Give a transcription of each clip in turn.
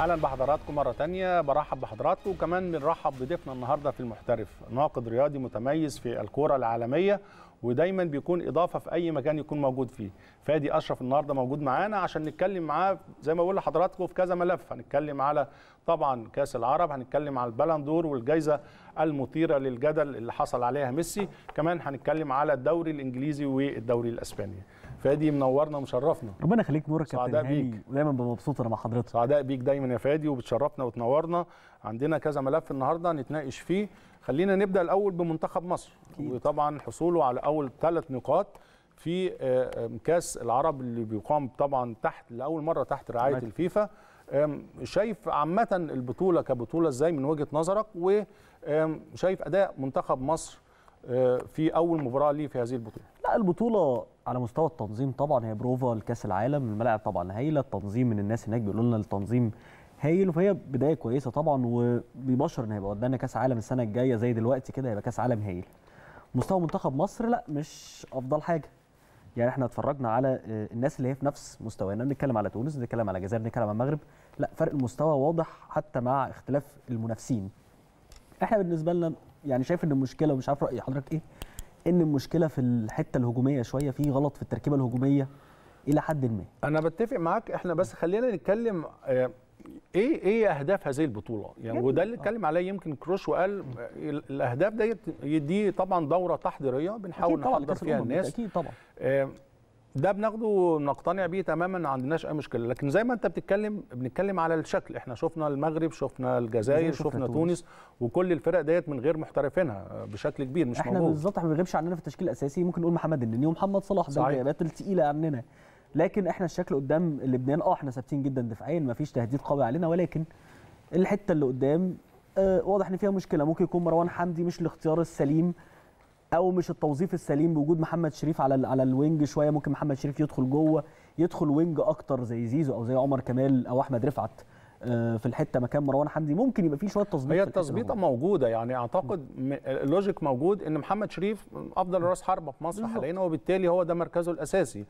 اهلا بحضراتكم مره تانية برحب بحضراتكم وكمان بنرحب بضيفنا النهارده في المحترف ناقد رياضي متميز في الكوره العالميه ودايما بيكون اضافه في اي مكان يكون موجود فيه فادي اشرف النهارده موجود معانا عشان نتكلم معاه زي ما بقول لحضراتكم في كذا ملف هنتكلم على طبعا كاس العرب هنتكلم على البلندور والجائزه المثيره للجدل اللي حصل عليها ميسي كمان هنتكلم على الدوري الانجليزي والدوري الاسباني فادي منورنا ومشرفنا ربنا يخليك نورك يا كابتن هاني ودايما بمبسوط انا مع حضرتك سعداء بيك دايما يا فادي وبتشرفنا وتنورنا عندنا كذا ملف النهارده نتناقش فيه خلينا نبدا الاول بمنتخب مصر أكيد. وطبعا حصوله على اول ثلاث نقاط في آه، آه، كاس العرب اللي بيقام طبعا تحت لاول مره تحت رعايه الفيفا شايف عامه البطوله كبطوله ازاي من وجهه نظرك وشايف اداء منتخب مصر آه، في اول مباراه ليه في هذه البطوله لا البطوله على مستوى التنظيم طبعا هي بروفا لكاس العالم الملاعب طبعا هايله التنظيم من الناس هناك بيقولوا لنا التنظيم هايل وهي بدايه كويسه طبعا وبيبشر ان هيبقى قدامنا كاس عالم السنه الجايه زي دلوقتي كده هيبقى كاس عالم هايل مستوى منتخب مصر لا مش افضل حاجه يعني احنا اتفرجنا على آه، الناس اللي هي في نفس مستوانا يعني بنتكلم على تونس بنتكلم على الجزائر بنتكلم على المغرب لا فرق المستوى واضح حتى مع اختلاف المنافسين احنا بالنسبه لنا يعني شايف ان المشكله ومش عارف راي حضرتك ايه ان المشكله في الحته الهجوميه شويه في غلط في التركيبه الهجوميه الى حد ما انا بتفق معاك احنا بس خلينا نتكلم آه، ايه ايه اهداف هذه البطوله يعني وده اللي اتكلم عليه يمكن كروش وقال آه، الاهداف ديت دي طبعا دوره تحضيريه بنحاول نحضر فيها الناس اكيد طبعا آه، ده بناخده نقتنع بيه تماما ما عندناش اي مشكله لكن زي ما انت بتتكلم بنتكلم على الشكل احنا شفنا المغرب شفنا الجزائر شفنا, شفنا تونس. وكل الفرق ديت من غير محترفينها بشكل كبير مش احنا موجود احنا بالظبط ما بنغيبش عننا في التشكيل الاساسي ممكن نقول محمد النني ومحمد صلاح ده الغيابات الثقيله عننا لكن احنا الشكل قدام لبنان اه احنا ثابتين جدا دفاعيا ما فيش تهديد قوي علينا ولكن الحته اللي قدام آه، واضح ان فيها مشكله ممكن يكون مروان حمدي مش الاختيار السليم او مش التوظيف السليم بوجود محمد شريف على ال على الوينج شويه ممكن محمد شريف يدخل جوه يدخل وينج اكتر زي زيزو او زي عمر كمال او احمد رفعت آه، في الحته مكان مروان حمدي ممكن يبقى فيه شويه تظبيط هي التظبيطه موجوده يعني اعتقد اللوجيك موجود ان محمد شريف افضل راس حربه في مصر حاليا وبالتالي هو ده مركزه الاساسي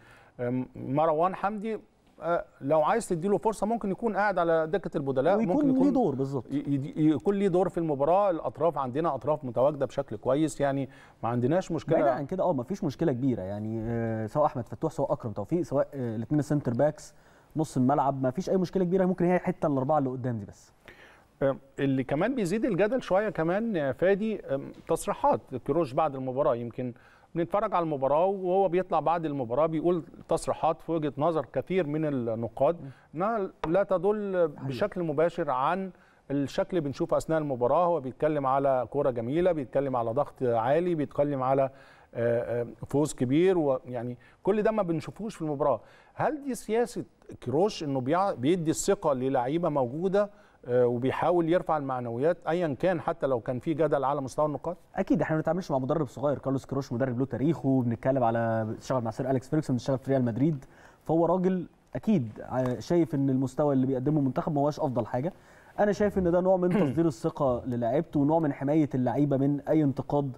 مروان حمدي آه، لو عايز تديله فرصه ممكن يكون قاعد على دكه البدلاء ممكن يكون ليه دور بالظبط يكون ليه دور في المباراه الاطراف عندنا اطراف متواجده بشكل كويس يعني ما عندناش مشكله بعيدا عن كده اه ما فيش مشكله كبيره يعني آه، سواء احمد فتوح سواء اكرم توفيق سواء الاثنين سنتر باكس نص الملعب ما فيش اي مشكله كبيره ممكن هي الحته الاربعه اللي قدام دي بس آه، اللي كمان بيزيد الجدل شويه كمان فادي تصريحات كيروش بعد المباراه يمكن بنتفرج على المباراه وهو بيطلع بعد المباراه بيقول تصريحات في وجهه نظر كثير من النقاد انها لا تدل بشكل مباشر عن الشكل بنشوفه اثناء المباراه هو بيتكلم على كوره جميله بيتكلم على ضغط عالي بيتكلم على آه، آه، فوز كبير ويعني كل ده ما بنشوفوش في المباراه هل دي سياسه كروش انه بيدي الثقه للعيبه موجوده آه، وبيحاول يرفع المعنويات ايا كان حتى لو كان في جدل على مستوى النقاط اكيد احنا ما بنتعاملش مع مدرب صغير كارلوس كروش مدرب له تاريخه بنتكلم على اشتغل مع سير اليكس فيرجسون اشتغل في ريال مدريد فهو راجل اكيد شايف ان المستوى اللي بيقدمه المنتخب ما هواش افضل حاجه انا شايف ان ده نوع من تصدير الثقه للاعيبته ونوع من حمايه اللعيبه من اي انتقاد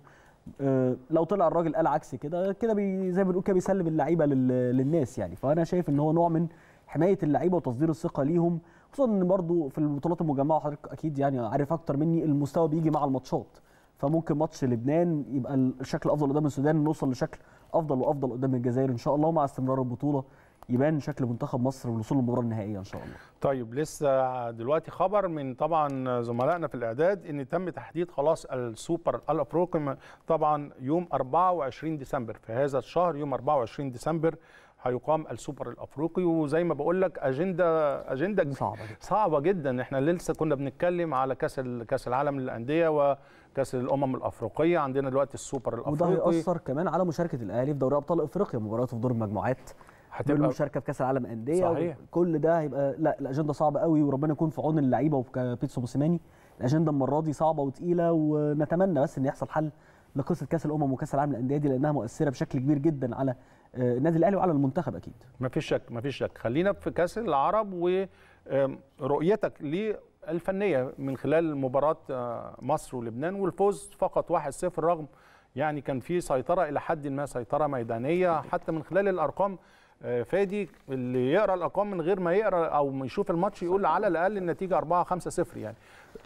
آه، لو طلع الراجل قال عكس كده كده بي زي ما بنقول كده بيسلم اللعيبه للناس يعني فانا شايف ان هو نوع من حمايه اللعيبه وتصدير الثقه ليهم خصوصا ان برضه في البطولات المجمعه حضرتك اكيد يعني عارف اكتر مني المستوى بيجي مع الماتشات فممكن ماتش لبنان يبقى الشكل افضل قدام السودان نوصل لشكل افضل وافضل قدام الجزائر ان شاء الله ومع استمرار البطوله يبان شكل منتخب مصر والوصول للمباراه النهائيه ان شاء الله. طيب لسه دلوقتي خبر من طبعا زملائنا في الاعداد ان تم تحديد خلاص السوبر الافريقي طبعا يوم 24 ديسمبر في هذا الشهر يوم 24 ديسمبر هيقام السوبر الافريقي وزي ما بقول لك اجنده اجنده صعبه جدا. صعبه جدا احنا لسه كنا بنتكلم على كاس كاس العالم للانديه و كاس الامم الافريقيه عندنا دلوقتي السوبر الافريقي وده هيأثر كمان على مشاركه الاهلي في دوري ابطال افريقيا مباراته في دور المجموعات هتبقى بالمشاركه في كاس العالم انديه كل ده هيبقى لا الاجنده صعبه قوي وربنا يكون في عون اللعيبه وبيتسو موسيماني الاجنده المره دي صعبه وتقيله ونتمنى بس ان يحصل حل لقصه كاس الامم وكاس العالم الانديه دي لانها مؤثره بشكل كبير جدا على النادي آه، الاهلي وعلى المنتخب اكيد ما فيش شك ما فيش شك خلينا في كاس العرب ورؤيتك للفنيه من خلال مباراه آه، مصر ولبنان والفوز فقط 1-0 رغم يعني كان في سيطره الى حد ما سيطره ميدانيه حتى من خلال الارقام آه، فادي اللي يقرا الارقام من غير ما يقرا او يشوف الماتش يقول على الاقل النتيجه 4 5 0 يعني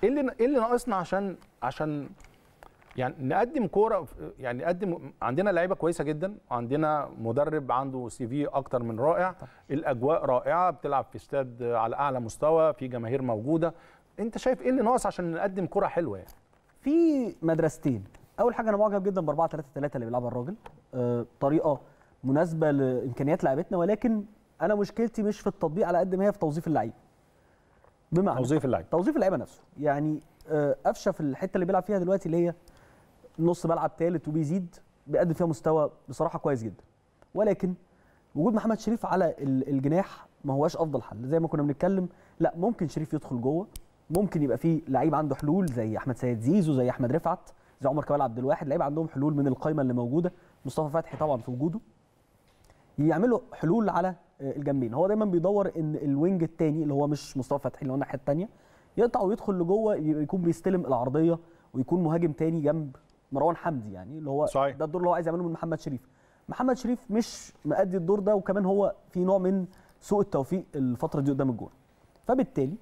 ايه اللي ايه اللي ناقصنا عشان عشان يعني نقدم كوره يعني نقدم عندنا لعيبه كويسه جدا عندنا مدرب عنده سي في اكتر من رائع طبعا. الاجواء رائعه بتلعب في استاد على اعلى مستوى في جماهير موجوده انت شايف ايه اللي ناقص عشان نقدم كوره حلوه يعني في مدرستين اول حاجه انا معجب جدا ب 4 3 3 اللي بيلعبها الراجل أه طريقه مناسبه لامكانيات لعيبتنا ولكن انا مشكلتي مش في التطبيق على قد ما هي في توظيف اللعيب بمعنى توظيف اللعيب توظيف اللعيبه نفسه يعني آه، قفشه في الحته اللي بيلعب فيها دلوقتي اللي هي نص ملعب ثالث وبيزيد بيقدم فيها مستوى بصراحه كويس جدا ولكن وجود محمد شريف على الجناح ما هواش افضل حل زي ما كنا بنتكلم لا ممكن شريف يدخل جوه ممكن يبقى في لعيب عنده حلول زي احمد سيد زيزو زي احمد رفعت زي عمر كمال عبد الواحد لعيب عندهم حلول من القايمه اللي موجوده مصطفى فتحي طبعا في وجوده يعملوا حلول على آه، الجنبين هو دايما بيدور ان الوينج الثاني اللي هو مش مصطفى فتحي اللي هو الناحيه الثانيه يقطع ويدخل لجوه يكون بيستلم العرضيه ويكون مهاجم تاني جنب مروان حمدي يعني اللي هو صحيح. ده الدور اللي هو عايز يعمله من محمد شريف محمد شريف مش مأدي الدور ده وكمان هو في نوع من سوء التوفيق الفتره دي قدام الجون فبالتالي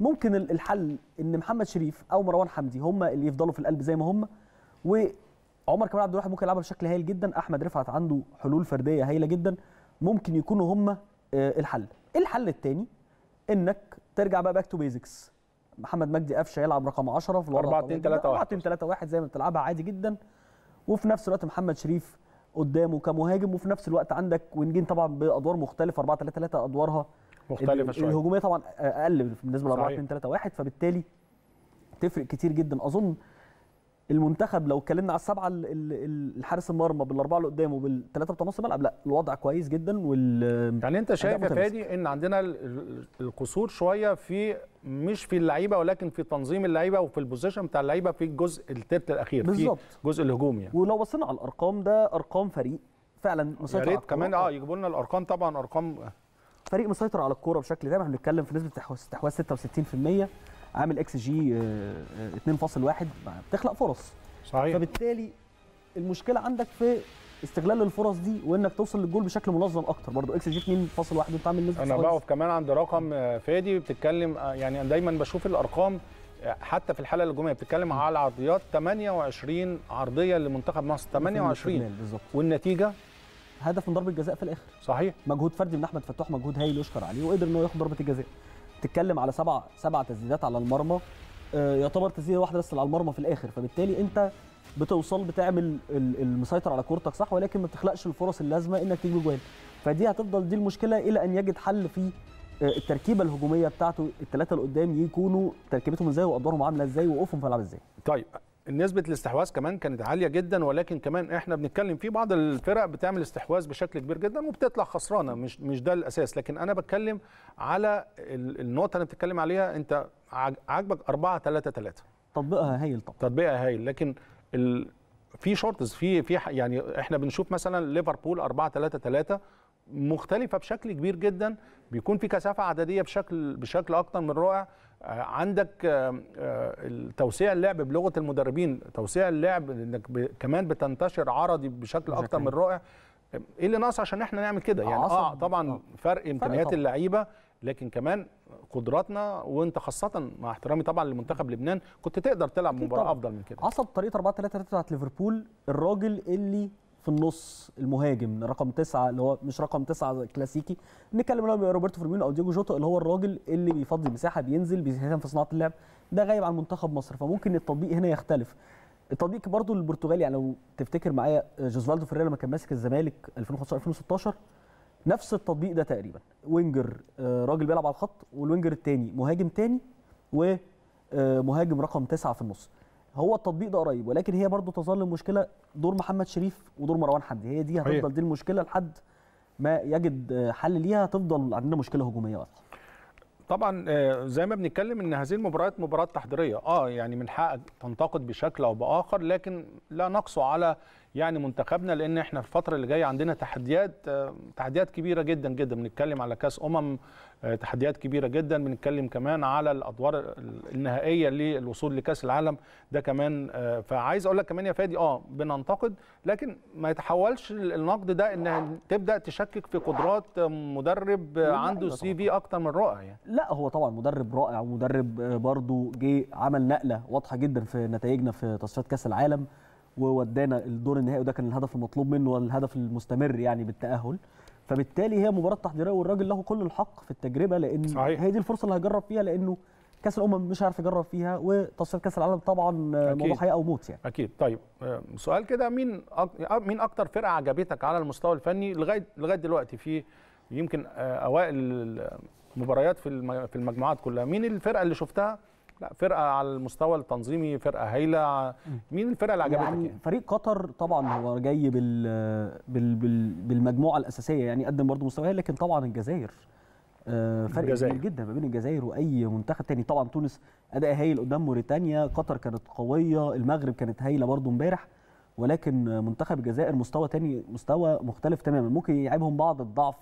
ممكن الحل ان محمد شريف او مروان حمدي هم اللي يفضلوا في القلب زي ما هم وعمر كمال عبد الواحد ممكن يلعبها بشكل هايل جدا احمد رفعت عنده حلول فرديه هايله جدا ممكن يكونوا هم آه، الحل الحل الثاني انك ترجع بقى باك تو بيزكس محمد مجدي قفشه يلعب رقم 10 في الوضع 4 2 3 1 4 2 3 1 زي ما بتلعبها عادي جدا وفي نفس الوقت محمد شريف قدامه كمهاجم وفي نفس الوقت عندك ونجين طبعا بادوار مختلفه 4 3 3 ادوارها مختلفه شويه الهجوميه طبعا اقل بالنسبه ل 4 2 3 1 فبالتالي تفرق كتير جدا اظن المنتخب لو اتكلمنا على السبعه الحارس المرمى بالاربعه اللي قدامه بالثلاثه بتوع نص الملعب لا الوضع كويس جدا وال يعني انت شايف يا فادي ان عندنا القصور شويه في مش في اللعيبه ولكن في تنظيم اللعيبه وفي البوزيشن بتاع اللعيبه في الجزء الثالث الاخير بالظبط الجزء الهجومي يعني. ولو بصينا على الارقام ده ارقام فريق فعلا مسيطر يا ريت كمان اه يجيبوا لنا الارقام طبعا ارقام فريق مسيطر على الكوره بشكل تام احنا بنتكلم في نسبه استحواذ 66% عامل اكس جي 2.1 آه، آه، بتخلق فرص صحيح فبالتالي المشكله عندك في استغلال الفرص دي وانك توصل للجول بشكل منظم اكتر برضه اكس جي 2.1 وانت عامل نسبه انا بقف كمان عند رقم آه، فادي بتتكلم يعني انا دايما بشوف الارقام حتى في الحلقه الهجوميه بتتكلم على العرضيات 28 عرضيه لمنتخب مصر 28 بالظبط والنتيجه هدف من ضربه جزاء في الاخر صحيح مجهود فردي من احمد فتوح مجهود هايل يشكر عليه وقدر ان هو ياخد ضربه الجزاء بتتكلم على سبع سبع تسديدات على المرمى آه، يعتبر تسديده واحده بس على المرمى في الاخر فبالتالي انت بتوصل بتعمل المسيطر على كورتك صح ولكن ما بتخلقش الفرص اللازمه انك تجيب جوان فدي هتفضل دي المشكله الى ان يجد حل في آه، التركيبه الهجوميه بتاعته الثلاثه اللي قدام يكونوا تركيبتهم ازاي وادوارهم عامله ازاي ووقوفهم في الملعب ازاي طيب نسبه الاستحواذ كمان كانت عاليه جدا ولكن كمان احنا بنتكلم في بعض الفرق بتعمل استحواذ بشكل كبير جدا وبتطلع خسرانه مش مش ده الاساس لكن انا بتكلم على النقطه اللي بتتكلم عليها انت عاجبك 4 3 3 تطبيقها هايل طبعا تطبيقها هايل لكن ال... في شورتز في في يعني احنا بنشوف مثلا ليفربول 4 3 3 مختلفه بشكل كبير جدا بيكون في كثافه عدديه بشكل بشكل اكتر من رائع عندك آه، آه، توسيع اللعب بلغه المدربين توسيع اللعب انك كمان بتنتشر عرضي بشكل اكتر من رائع ايه اللي ناقص عشان احنا نعمل كده يعني اه طبعا آه. فرق امكانيات اللعيبه لكن كمان قدراتنا وانت خاصه مع احترامي طبعا لمنتخب لبنان كنت تقدر تلعب مباراه افضل من كده عصب طريقه 4 3 3 بتاعت ليفربول الراجل اللي في النص المهاجم رقم تسعة اللي هو مش رقم تسعة كلاسيكي نتكلم لو روبرتو فيرمينو او ديجو جوتا اللي هو الراجل اللي بيفضي المساحه بينزل بيساهم في صناعه اللعب ده غايب عن منتخب مصر فممكن التطبيق هنا يختلف التطبيق برضو البرتغالي يعني لو تفتكر معايا آه، جوزفالدو فيريرا لما كان ماسك الزمالك 2015 2016 نفس التطبيق ده تقريبا وينجر آه، راجل بيلعب على الخط والوينجر الثاني مهاجم ثاني ومهاجم آه، رقم تسعة في النص هو التطبيق ده قريب ولكن هي برضو تظل المشكله دور محمد شريف ودور مروان حمدي هي دي هتفضل دي المشكله لحد ما يجد حل ليها هتفضل عندنا مشكله هجوميه بس طبعا آه، زي ما بنتكلم ان هذه المباريات مباريات تحضيريه اه يعني من حقك تنتقد بشكل او باخر لكن لا نقص على يعني منتخبنا لان احنا الفتره اللي جايه عندنا تحديات آه، تحديات كبيره جدا جدا بنتكلم على كاس امم آه، تحديات كبيره جدا بنتكلم كمان على الادوار النهائيه للوصول لكاس العالم ده كمان آه، فعايز اقول لك كمان يا فادي اه بننتقد لكن ما يتحولش النقد ده ان تبدا تشكك في قدرات مدرب عنده سي في اكتر من رائع يعني لا هو طبعا مدرب رائع ومدرب برضه جه عمل نقله واضحه جدا في نتائجنا في تصفيات كاس العالم وودانا الدور النهائي وده كان الهدف المطلوب منه والهدف المستمر يعني بالتاهل فبالتالي هي مباراه تحضيريه والراجل له كل الحق في التجربه لان صحيح. هي دي الفرصه اللي هيجرب فيها لانه كاس الامم مش عارف يجرب فيها وتصفيات كاس العالم طبعا أكيد. موضوع حياه او موت يعني اكيد طيب آه، سؤال كده مين أك... مين اكتر فرقه عجبتك على المستوى الفني لغايه لغايه دلوقتي في يمكن آه، اوائل المباريات في المجموعات كلها مين الفرقه اللي شفتها لا فرقه على المستوى التنظيمي فرقه هايله مين الفرقه اللي عجبتك يعني, يعني فريق قطر طبعا هو جاي بال بال بال بالمجموعه الاساسيه يعني قدم برضه مستوى لكن طبعا الجزائر آه، فرق كبير جدا ما بين الجزائر واي منتخب تاني طبعا تونس اداء هايل قدام موريتانيا قطر كانت قويه المغرب كانت هايله برضه امبارح ولكن منتخب الجزائر مستوى تاني مستوى مختلف تماما ممكن يلعبهم بعض الضعف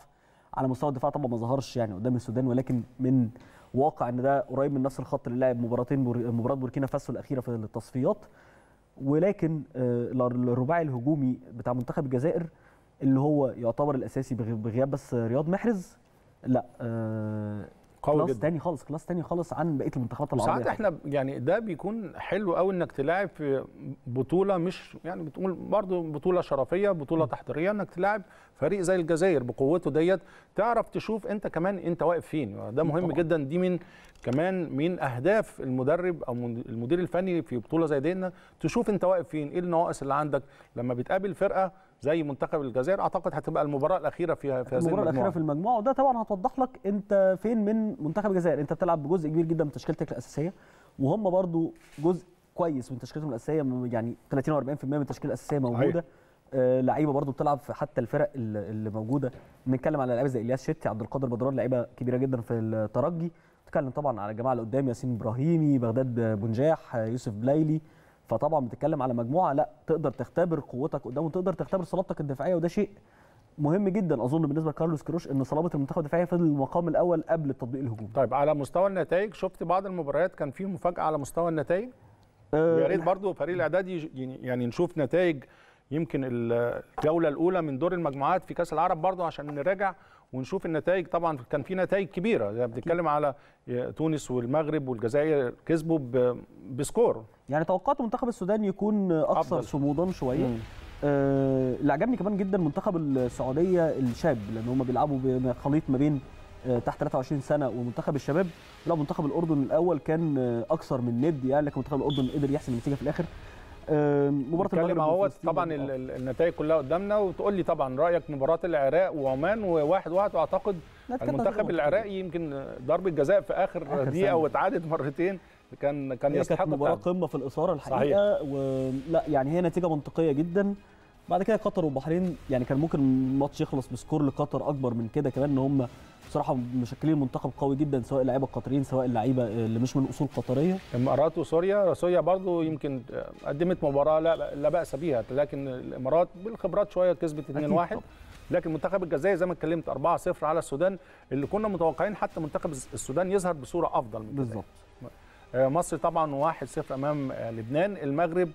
على مستوى الدفاع طبعا ما ظهرش يعني قدام السودان ولكن من واقع ان ده قريب من نفس الخط اللي لعب مباراتين مباراه بوركينا فاسو الاخيره في التصفيات ولكن آه، الرباعي الهجومي بتاع منتخب الجزائر اللي هو يعتبر الاساسي بغياب بس رياض محرز لا آه، قوي كلاس جدا تاني خالص كلاس تاني خالص عن بقيه المنتخبات العربيه ساعات احنا يعني ده بيكون حلو قوي انك تلاعب في بطوله مش يعني بتقول برضو بطوله شرفيه بطوله م. تحضيريه انك تلاعب فريق زي الجزائر بقوته ديت تعرف تشوف انت كمان انت واقف فين ده مهم طبعا. جدا دي من كمان من اهداف المدرب او المدير الفني في بطوله زي دي انك تشوف انت واقف فين ايه النواقص اللي عندك لما بتقابل فرقه زي منتخب الجزائر اعتقد هتبقى المباراه الاخيره في في هذه المباراه الاخيره في المجموعه وده طبعا هتوضح لك انت فين من منتخب الجزائر انت بتلعب بجزء كبير جدا من تشكيلتك الاساسيه وهم برضو جزء كويس من تشكيلتهم الاساسيه يعني 30 و 40% من التشكيله الاساسيه موجوده آه لعيبه برضو بتلعب في حتى الفرق اللي موجوده بنتكلم على لعيبه زي الياس شتي عبد القادر بدران لعيبه كبيره جدا في الترجي بتكلم طبعا على الجماعه اللي قدام ياسين ابراهيمي بغداد بنجاح يوسف بليلي فطبعا بتتكلم على مجموعه لا تقدر تختبر قوتك قدامه تقدر تختبر صلابتك الدفاعيه وده شيء مهم جدا اظن بالنسبه لكارلوس كروش ان صلابه المنتخب الدفاعيه فضل المقام الاول قبل التطبيق الهجومي طيب على مستوى النتائج شفت بعض المباريات كان في مفاجاه على مستوى النتائج أه ويا ريت برضه فريق الاعداد يعني،, يعني نشوف نتائج يمكن الجوله الاولى من دور المجموعات في كاس العرب برضه عشان نراجع ونشوف النتائج طبعا كان في نتائج كبيره يعني بنتكلم على تونس والمغرب والجزائر كسبوا بسكور يعني توقعت منتخب السودان يكون اكثر صمودا شويه آه اللي عجبني كمان جدا منتخب السعوديه الشاب لان هم بيلعبوا بخليط ما بين آه تحت 23 سنه ومنتخب الشباب لا منتخب الاردن الاول كان آه اكثر من ند يعني لكن منتخب الاردن قدر يحسم النتيجه في الاخر مباراه المغرب اهو طبعا النتائج كلها قدامنا وتقول لي طبعا رايك مباراه العراق وعمان وواحد واحد واعتقد المنتخب العراقي يمكن ضربه جزاء في اخر, دقيقه واتعادت مرتين كان كان يستحق كانت مباراه قمه في الاثاره الحقيقه ولا يعني هي نتيجه منطقيه جدا بعد كده قطر والبحرين يعني كان ممكن الماتش يخلص بسكور لقطر اكبر من كده كمان ان هم بصراحه مشكلين منتخب قوي جدا سواء اللعيبه القطريين سواء اللعيبه اللي مش من اصول قطريه الامارات وسوريا سوريا برضو يمكن قدمت مباراه لا, لا باس بها لكن الامارات بالخبرات شويه كسبت 2-1 لكن منتخب الجزائر زي ما اتكلمت 4-0 على السودان اللي كنا متوقعين حتى منتخب السودان يظهر بصوره افضل من بالظبط آه، مصر طبعا 1-0 امام آه، لبنان المغرب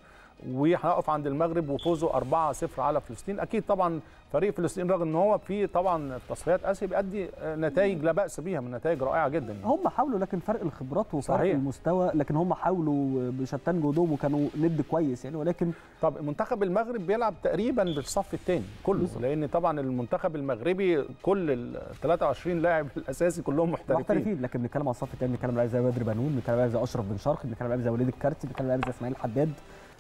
وهنقف عند المغرب وفوزه 4-0 على فلسطين اكيد طبعا فريق فلسطين رغم ان هو في طبعا تصفيات اسيا بيأدي نتائج لا باس بيها من نتائج رائعه جدا يعني. هم حاولوا لكن فرق الخبرات وفرق صحيح. المستوى لكن هم حاولوا بشتان جهودهم وكانوا ند كويس يعني ولكن طب منتخب المغرب بيلعب تقريبا بالصف الثاني كله بالزبط. لان طبعا المنتخب المغربي كل ال 23 لاعب الاساسي كلهم محترفين محترفين لكن بنتكلم على الصف الثاني بنتكلم على زي بدر بنون بنتكلم على زي اشرف بن شرقي بنتكلم على زي وليد الكارتي بنتكلم على زي اسماعيل حداد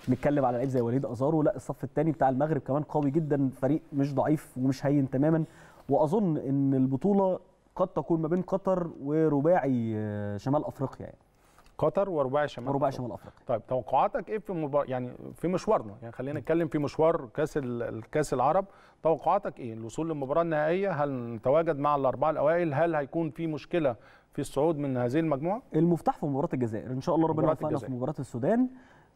بنتكلم على لعيب زي وليد ازارو لا الصف الثاني بتاع المغرب كمان قوي جدا فريق مش ضعيف ومش هين تماما واظن ان البطوله قد تكون ما بين قطر ورباعي آه، شمال افريقيا يعني قطر ورباعي شمال ورباعي شمال افريقيا طيب توقعاتك ايه في مبار... يعني في مشوارنا يعني خلينا نتكلم في مشوار كاس الكاس العرب توقعاتك ايه الوصول للمباراه النهائيه هل نتواجد مع الاربعه الاوائل هل هيكون في مشكله في الصعود من هذه المجموعه المفتاح في مباراه الجزائر ان شاء الله ربنا يوفقنا في مباراه السودان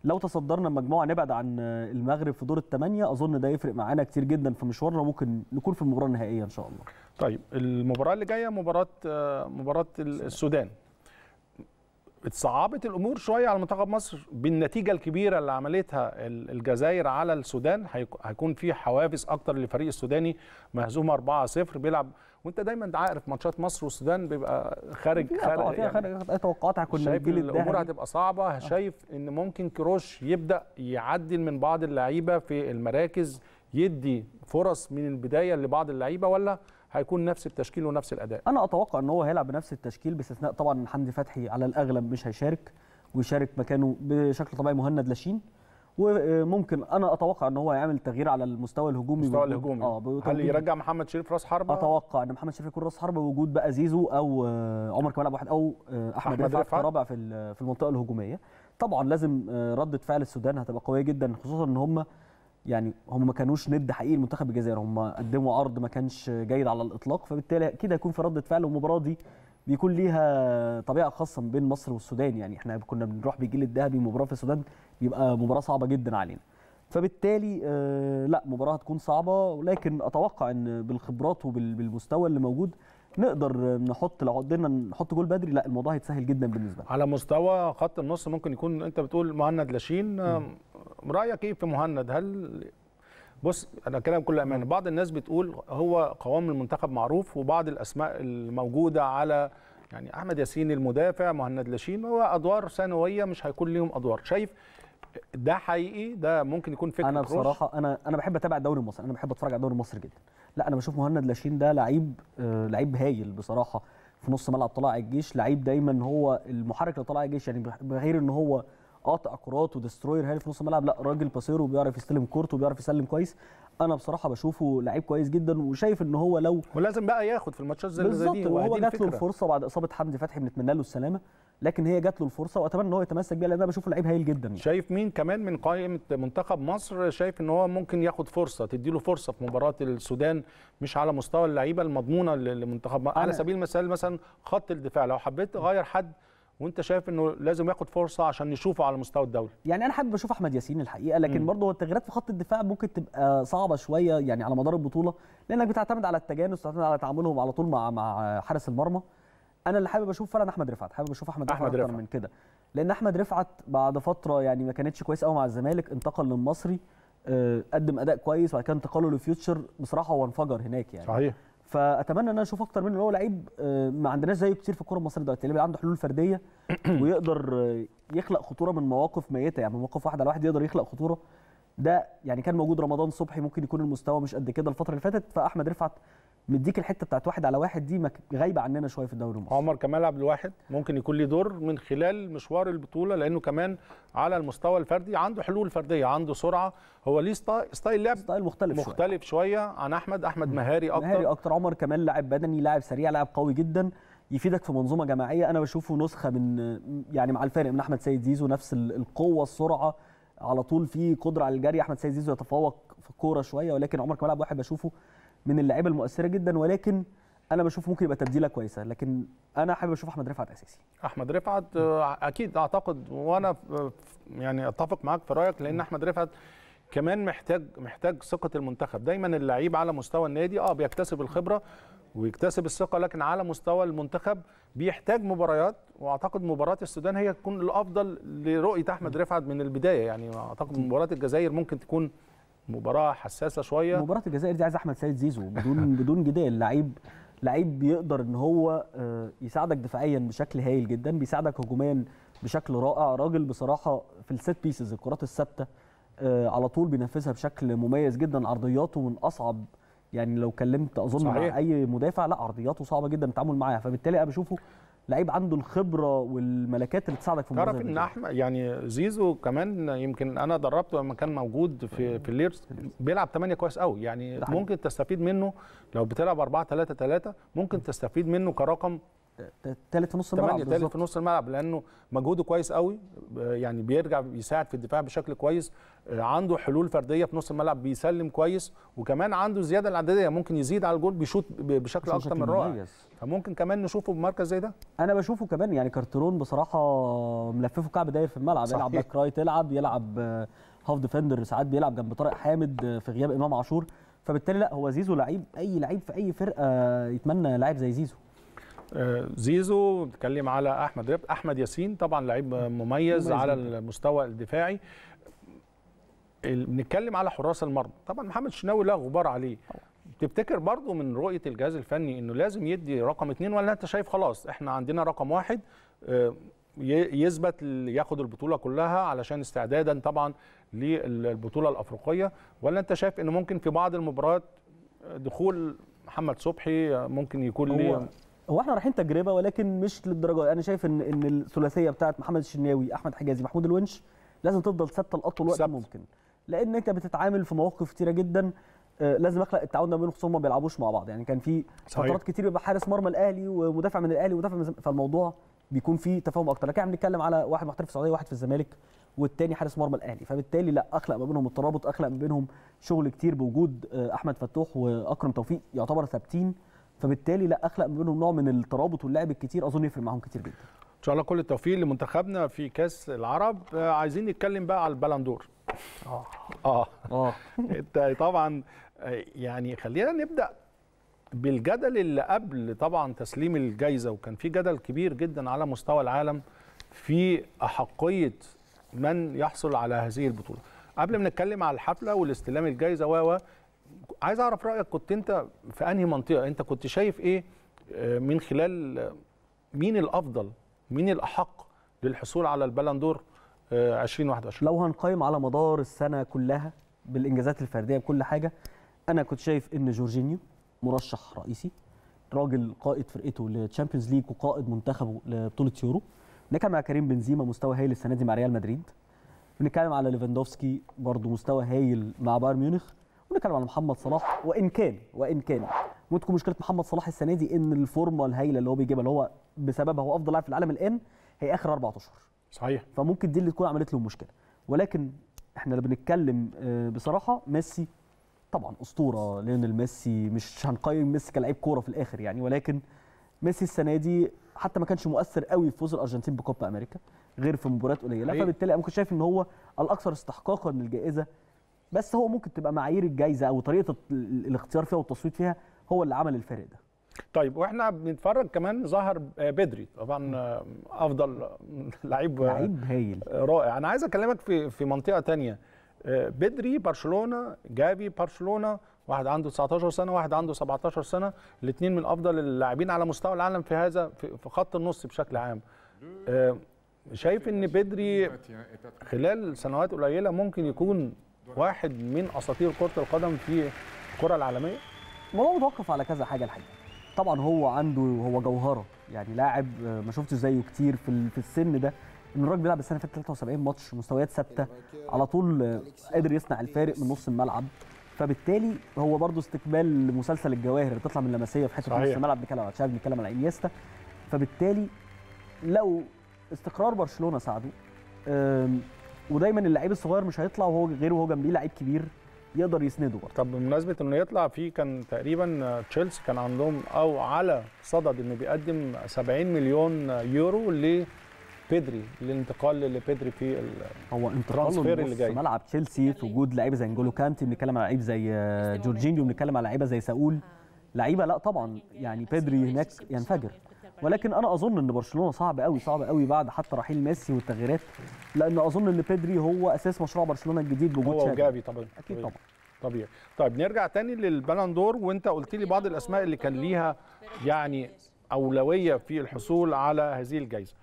لو تصدرنا المجموعه نبعد عن المغرب في دور الثمانيه اظن ده يفرق معانا كتير جدا في مشوارنا ممكن نكون في المباراه النهائيه ان شاء الله طيب المباراه اللي جايه مباراه مباراه السودان اتصعبت الامور شويه على منتخب مصر بالنتيجه الكبيره اللي عملتها الجزائر على السودان هيكون في حوافز اكتر للفريق السوداني مهزوم 4-0 بيلعب وانت دايما عارف ماتشات مصر والسودان بيبقى خارج خارج فيها خارج يعني توقعات كنا شايف الامور هتبقى صعبه آه. شايف ان ممكن كروش يبدا يعدل من بعض اللعيبه في المراكز يدي فرص من البدايه لبعض اللعيبه ولا هيكون نفس التشكيل ونفس الاداء انا اتوقع ان هو هيلعب بنفس التشكيل باستثناء طبعا حمدي فتحي على الاغلب مش هيشارك ويشارك مكانه بشكل طبيعي مهند لاشين وممكن انا اتوقع ان هو هيعمل تغيير على المستوى الهجومي المستوى الهجومي اه هل يرجع محمد شريف راس حربه؟ اتوقع ان محمد شريف يكون راس حربه بوجود بقى زيزو او آه، عمر كمال ابو واحد او آه، احمد, أحمد رفعت رابع في في المنطقه الهجوميه طبعا لازم آه، رده فعل السودان هتبقى قويه جدا خصوصا ان هم يعني هم ما كانوش ند حقيقي لمنتخب الجزائر هم قدموا عرض ما كانش جيد على الاطلاق فبالتالي اكيد هيكون في رده فعل المباراه دي بيكون ليها طبيعه خاصه ما بين مصر والسودان يعني احنا كنا بنروح بالجيل الذهبي مباراه في السودان يبقى مباراه صعبه جدا علينا فبالتالي آه، لا مباراه هتكون صعبه ولكن اتوقع ان بالخبرات وبالمستوى اللي موجود نقدر نحط لو قدرنا نحط جول بدري لا الموضوع هيتسهل جدا بالنسبه لنا على مستوى خط النص ممكن يكون انت بتقول مهند لاشين آه، رايك ايه في مهند هل بص انا كلام كل امانه بعض الناس بتقول هو قوام المنتخب معروف وبعض الاسماء الموجوده على يعني احمد ياسين المدافع مهند لاشين هو ادوار ثانويه مش هيكون ليهم ادوار شايف ده حقيقي ده ممكن يكون فكره انا بصراحه انا انا بحب اتابع الدوري المصري انا بحب اتفرج على الدوري المصري جدا لا انا بشوف مهند لاشين ده لعيب آه لعيب هايل بصراحه في نص ملعب طلائع الجيش لعيب دايما هو المحرك لطلائع الجيش يعني غير ان هو قاطع كرات ودستروير هايل في نص الملعب لا راجل باسير وبيعرف يستلم كورته وبيعرف يسلم كويس انا بصراحه بشوفه لعيب كويس جدا وشايف ان هو لو ولازم بقى ياخد في الماتشات زي دي بالظبط وهو جات له الفرصه بعد اصابه حمدي فتحي بنتمنى له السلامه لكن هي جات له الفرصه واتمنى ان هو يتمسك بيها لان انا بشوفه لعيب هايل جدا شايف مين كمان من قائمه منتخب مصر شايف ان هو ممكن ياخد فرصه تدي له فرصه في مباراه السودان مش على مستوى اللعيبه المضمونه لمنتخب على سبيل المثال مثلا خط الدفاع لو حبيت تغير حد وانت شايف انه لازم ياخد فرصه عشان نشوفه على مستوى الدولي يعني انا حابب اشوف احمد ياسين الحقيقه لكن برضه التغييرات في خط الدفاع ممكن تبقى صعبه شويه يعني على مدار البطوله لانك بتعتمد على التجانس بتعتمد على تعاملهم على طول مع مع حارس المرمى انا اللي حابب اشوف فعلا احمد رفعت حابب اشوف احمد, أحمد رفعت اكتر من كده لان احمد رفعت بعد فتره يعني ما كانتش كويس قوي مع الزمالك انتقل للمصري آه، قدم اداء كويس وبعد كده انتقاله لفيوتشر بصراحه هو انفجر هناك يعني صحيح فاتمنى ان انا اشوف اكتر منه هو لعيب آه، ما عندناش زيه كتير في الكره المصريه دلوقتي اللي عنده حلول فرديه ويقدر آه، يخلق خطوره من مواقف ميته يعني من مواقف واحده لواحد يقدر يخلق خطوره ده يعني كان موجود رمضان صبحي ممكن يكون المستوى مش قد كده الفتره اللي فاتت فاحمد رفعت مديك الحته بتاعت واحد على واحد دي غايبه عننا شويه في الدوري المصري عمر كمال عبد الواحد ممكن يكون ليه دور من خلال مشوار البطوله لانه كمان على المستوى الفردي عنده حلول فرديه عنده سرعه هو ليه ستايل ستايل لعب ستايل مختلف مختلف شويه, شوية عن احمد احمد مهاري اكتر مهاري اكتر عمر كمال لاعب بدني لاعب سريع لاعب قوي جدا يفيدك في منظومه جماعيه انا بشوفه نسخه من يعني مع الفارق من احمد سيد زيزو نفس القوه السرعه على طول في قدره على الجري احمد سيد زيزو يتفوق في الكوره شويه ولكن عمر كمال عبد الواحد بشوفه من اللعيبه المؤثره جدا ولكن انا بشوف ممكن يبقى تبديله كويسه لكن انا حابب اشوف احمد رفعت اساسي احمد رفعت آه، اكيد اعتقد وانا يعني اتفق معاك في رايك لان احمد رفعت كمان محتاج محتاج ثقه المنتخب دايما اللعيب على مستوى النادي اه بيكتسب الخبره ويكتسب الثقه لكن على مستوى المنتخب بيحتاج مباريات واعتقد مباراه السودان هي تكون الافضل لرؤيه احمد رفعت من البدايه يعني اعتقد مباراه الجزائر ممكن تكون مباراه حساسه شويه مباراه الجزائر دي عايز احمد سيد زيزو بدون بدون جدال لعيب لعيب بيقدر ان هو آه، يساعدك دفاعيا بشكل هايل جدا بيساعدك هجوميا بشكل رائع راجل بصراحه في الست بيسز الكرات الثابته آه، على طول بينفذها بشكل مميز جدا عرضياته من اصعب يعني لو كلمت اظن صحيح. مع اي مدافع لا عرضياته صعبه جدا التعامل معاها فبالتالي انا بشوفه لعيب عنده الخبره والملكات اللي تساعدك في تعرف ان يعني. احمد يعني زيزو كمان يمكن انا دربته لما كان موجود في في الليرز بيلعب 8 كويس قوي يعني ممكن تستفيد منه لو بتلعب 4 3 3 ممكن تستفيد منه كرقم ثالث في نص الملعب ثالث في نص الملعب لانه مجهوده كويس قوي يعني بيرجع بيساعد في الدفاع بشكل كويس عنده حلول فرديه في نص الملعب بيسلم كويس وكمان عنده زياده العدديه ممكن يزيد على الجول بيشوط بشكل اكتر من رائع فممكن كمان نشوفه بمركز زي ده انا بشوفه كمان يعني كارترون بصراحه ملففه كعب داير في الملعب صحيح. يلعب باك رايت يلعب يلعب هاف آه، ديفندر ساعات بيلعب جنب طارق حامد آه، في غياب امام عاشور فبالتالي لا هو زيزو لعيب اي لعيب في اي فرقه آه، يتمنى لعيب زي زيزو زيزو بتكلم على احمد ربط احمد ياسين طبعا لعيب مميز, مميز على المستوى الدفاعي بنتكلم على حراس المرمى طبعا محمد شناوي لا غبار عليه تفتكر برضو من رؤيه الجهاز الفني انه لازم يدي رقم اثنين ولا انت شايف خلاص احنا عندنا رقم واحد آه، يثبت ياخد البطوله كلها علشان استعدادا طبعا للبطوله الافريقيه ولا انت شايف انه ممكن في بعض المباريات دخول محمد صبحي ممكن يكون ليه هو احنا رايحين تجربه ولكن مش للدرجه انا شايف ان ان الثلاثيه بتاعت محمد الشناوي احمد حجازي محمود الونش لازم تفضل ثابته لاطول وقت ممكن لان انت بتتعامل في مواقف كتيره جدا آه، لازم اخلق التعاون ما بينهم خصوصا ما بيلعبوش مع بعض يعني كان في فترات كتير بيبقى حارس مرمى الاهلي ومدافع من الاهلي ومدافع من فالموضوع بيكون فيه تفاهم اكتر لكن احنا بنتكلم على واحد محترف في السعوديه وواحد في الزمالك والتاني حارس مرمى الاهلي فبالتالي لا اخلق ما بينهم الترابط اخلق ما بينهم شغل كتير بوجود آه، احمد فتوح واكرم توفيق يعتبر ثابتين فبالتالي لا اخلق ما بينهم نوع من الترابط واللعب الكتير اظن يفرق معاهم كتير جدا ان شاء الله كل التوفيق لمنتخبنا في كاس العرب آه، عايزين نتكلم بقى على البلندور اه اه اه انت طبعا آه، يعني خلينا نبدا بالجدل اللي قبل طبعا تسليم الجائزه وكان في جدل كبير جدا على مستوى العالم في احقيه من يحصل على هذه البطوله قبل ما نتكلم على الحفله والاستلام الجائزه و عايز اعرف رايك كنت انت في انهي منطقه انت كنت شايف ايه آه، من خلال مين الافضل مين الأحق للحصول على البالندور 2021 آه، لو هنقيم على مدار السنة كلها بالإنجازات الفردية بكل حاجة أنا كنت شايف إن جورجينيو مرشح رئيسي راجل قائد فرقته للتشامبيونز ليج وقائد منتخبه لبطولة يورو نتكلم مع كريم بنزيما مستوى هايل السنة دي مع ريال مدريد بنتكلم على ليفاندوفسكي برضه مستوى هايل مع بايرن ميونخ بنتكلم على محمد صلاح وإن كان وإن كان ممكن مشكله محمد صلاح السنه دي ان الفورمه الهايله اللي هو بيجيبها اللي هو بسبب هو افضل لاعب في العالم الان هي اخر اربع اشهر صحيح فممكن دي اللي تكون عملت له مشكله ولكن احنا لو بنتكلم آه، بصراحه ميسي طبعا اسطوره لان ميسي مش هنقيم ميسي كلاعب كوره في الاخر يعني ولكن ميسي السنه دي حتى ما كانش مؤثر قوي في فوز الارجنتين بكوبا امريكا غير في مباريات قليله فبالتالي انا كنت شايف ان هو الاكثر استحقاقا للجائزه بس هو ممكن تبقى معايير الجائزه او طريقه الاختيار فيها والتصويت فيها هو اللي عمل الفرق ده طيب واحنا بنتفرج كمان ظهر بدري طبعا افضل لعيب لعيب هايل رائع انا عايز اكلمك في في منطقه تانية بدري برشلونه جافي برشلونه واحد عنده 19 سنه واحد عنده 17 سنه الاثنين من افضل اللاعبين على مستوى العالم في هذا في خط النص بشكل عام آه، شايف ان بدري خلال سنوات قليله ممكن يكون واحد من اساطير كره القدم في الكره العالميه الموضوع متوقف على كذا حاجه الحقيقه طبعا هو عنده هو جوهره يعني لاعب آه، ما شفتش زيه كتير في في السن ده ان الراجل بيلعب السنه اللي فاتت 73 ماتش مستويات ثابته إيه، على طول آه، قادر يصنع الفارق من نص الملعب فبالتالي هو برضه استكمال مسلسل الجواهر اللي بتطلع من لمسيه في حته نص الملعب بنتكلم على تشافي بنتكلم على انيستا فبالتالي لو استقرار برشلونه ساعده ودايما اللعيب الصغير مش هيطلع وهو غيره وهو جنبيه لعيب كبير يقدر يسنده برضه طب بمناسبه انه يطلع في كان تقريبا تشيلسي كان عندهم او على صدد انه بيقدم 70 مليون يورو ل بيدري لبيدري في هو انتقاله اللي ملعب تشيلسي في يعني وجود لعيبه زي انجولو كانتي بنتكلم على لعيب زي آه، جورجينيو بنتكلم على لعيبه زي ساؤول آه. لعيبه لا طبعا يعني, يعني بيدري هناك ينفجر ولكن انا اظن ان برشلونه صعب قوي صعب قوي بعد حتى رحيل ميسي والتغييرات لان اظن ان بيدري هو اساس مشروع برشلونه الجديد بوجود هو وجافي طبعا اكيد طبعا طبيعي طيب نرجع تاني للبالندور وانت قلت لي بعض الاسماء اللي كان ليها يعني اولويه في الحصول على هذه الجائزه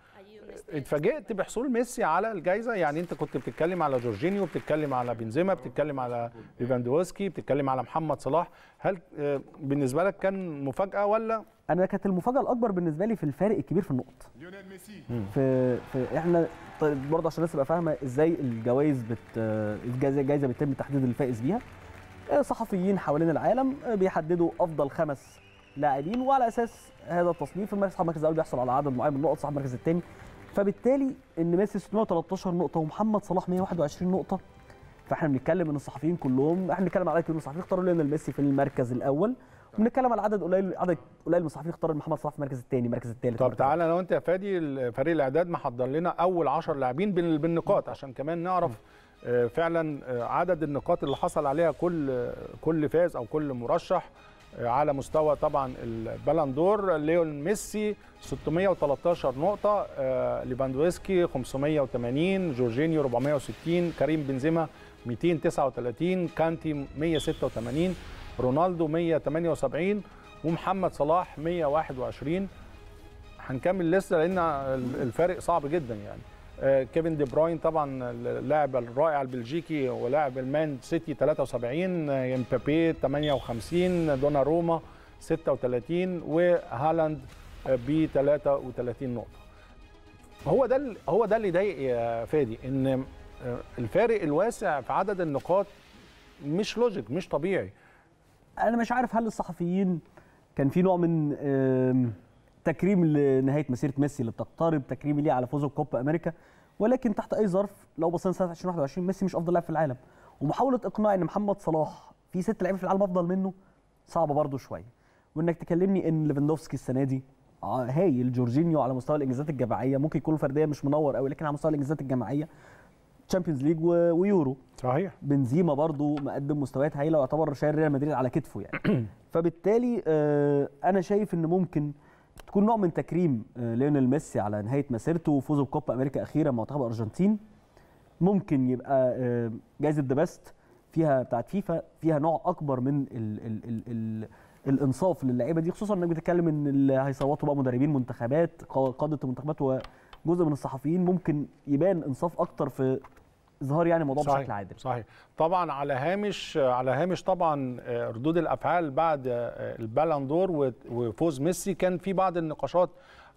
اتفاجئت بحصول ميسي على الجائزه يعني انت كنت بتتكلم على جورجينيو بتتكلم على بنزيما بتتكلم على ليفاندوفسكي بتتكلم على محمد صلاح هل آه، بالنسبه لك كان مفاجاه ولا انا كانت المفاجاه الاكبر بالنسبه لي في الفارق الكبير في النقط في, في احنا طيب برضه عشان الناس تبقى فاهمه ازاي الجوائز بت آه، الجائزه بيتم تحديد الفائز بيها آه، صحفيين حوالين العالم بيحددوا افضل خمس لاعبين وعلى اساس هذا التصنيف المركز صاحب المركز الاول بيحصل على عدد معين من النقط صاحب المركز الثاني فبالتالي ان ميسي 613 نقطه ومحمد صلاح 121 نقطه فاحنا بنتكلم ان الصحفيين كلهم احنا بنتكلم على كل من الصحفيين اختاروا لنا ميسي في المركز الاول وبنتكلم على عدد قليل عدد قليل من الصحفيين اختار محمد صلاح في المركز الثاني المركز الثالث طب تعالى انا وانت يا فادي فريق الاعداد محضر لنا اول 10 لاعبين بالنقاط عشان كمان نعرف آه، فعلا آه، عدد النقاط اللي حصل عليها كل آه، كل فاز او كل مرشح على مستوى طبعا البالندور ليون ميسي 613 نقطة آه، ليفاندوسكي 580 جورجينيو 460 كريم بنزيما 239 كانتي 186 رونالدو 178 ومحمد صلاح 121 هنكمل لسه لان الفارق صعب جدا يعني آه، كيفن دي بروين طبعا اللاعب الرائع البلجيكي ولاعب المان سيتي 73 آه، امبابي 58 دونا روما 36 وهالاند آه، ب 33 نقطه هو ده هو ده اللي ضايق يا فادي ان الفارق الواسع في عدد النقاط مش لوجيك مش طبيعي انا مش عارف هل الصحفيين كان في نوع من تكريم لنهايه مسيره ميسي اللي بتقترب تكريم ليه على فوزه بكوبا امريكا ولكن تحت اي ظرف لو بصينا سنه 2021 ميسي مش افضل لاعب في العالم ومحاوله اقناع ان محمد صلاح في ست لعيبه في العالم افضل منه صعبه برده شويه وانك تكلمني ان ليفاندوفسكي السنه دي آه، هايل جورجينيو على مستوى الانجازات الجماعيه ممكن يكون فرديه مش منور قوي لكن على مستوى الانجازات الجماعيه تشامبيونز ليج ويورو صحيح بنزيما برضو مقدم مستويات هايله ويعتبر شايل ريال مدريد على كتفه يعني فبالتالي آه، انا شايف ان ممكن تكون نوع من تكريم آه، ليونيل ميسي على نهايه مسيرته وفوزه بكوبا امريكا اخيرا مع منتخب الارجنتين ممكن يبقى جائزه ذا بيست فيها بتاعت فيفا فيها نوع اكبر من الـ الـ الـ الـ الانصاف للاعيبه دي خصوصا انك بتتكلم ان اللي هيصوتوا بقى مدربين منتخبات قاده المنتخبات وجزء من الصحفيين ممكن يبان انصاف اكتر في اظهار يعني الموضوع صحيح. بشكل عادل صحيح طبعا على هامش على هامش طبعا آه، ردود الافعال بعد آه، البالندور وفوز ميسي كان في بعض النقاشات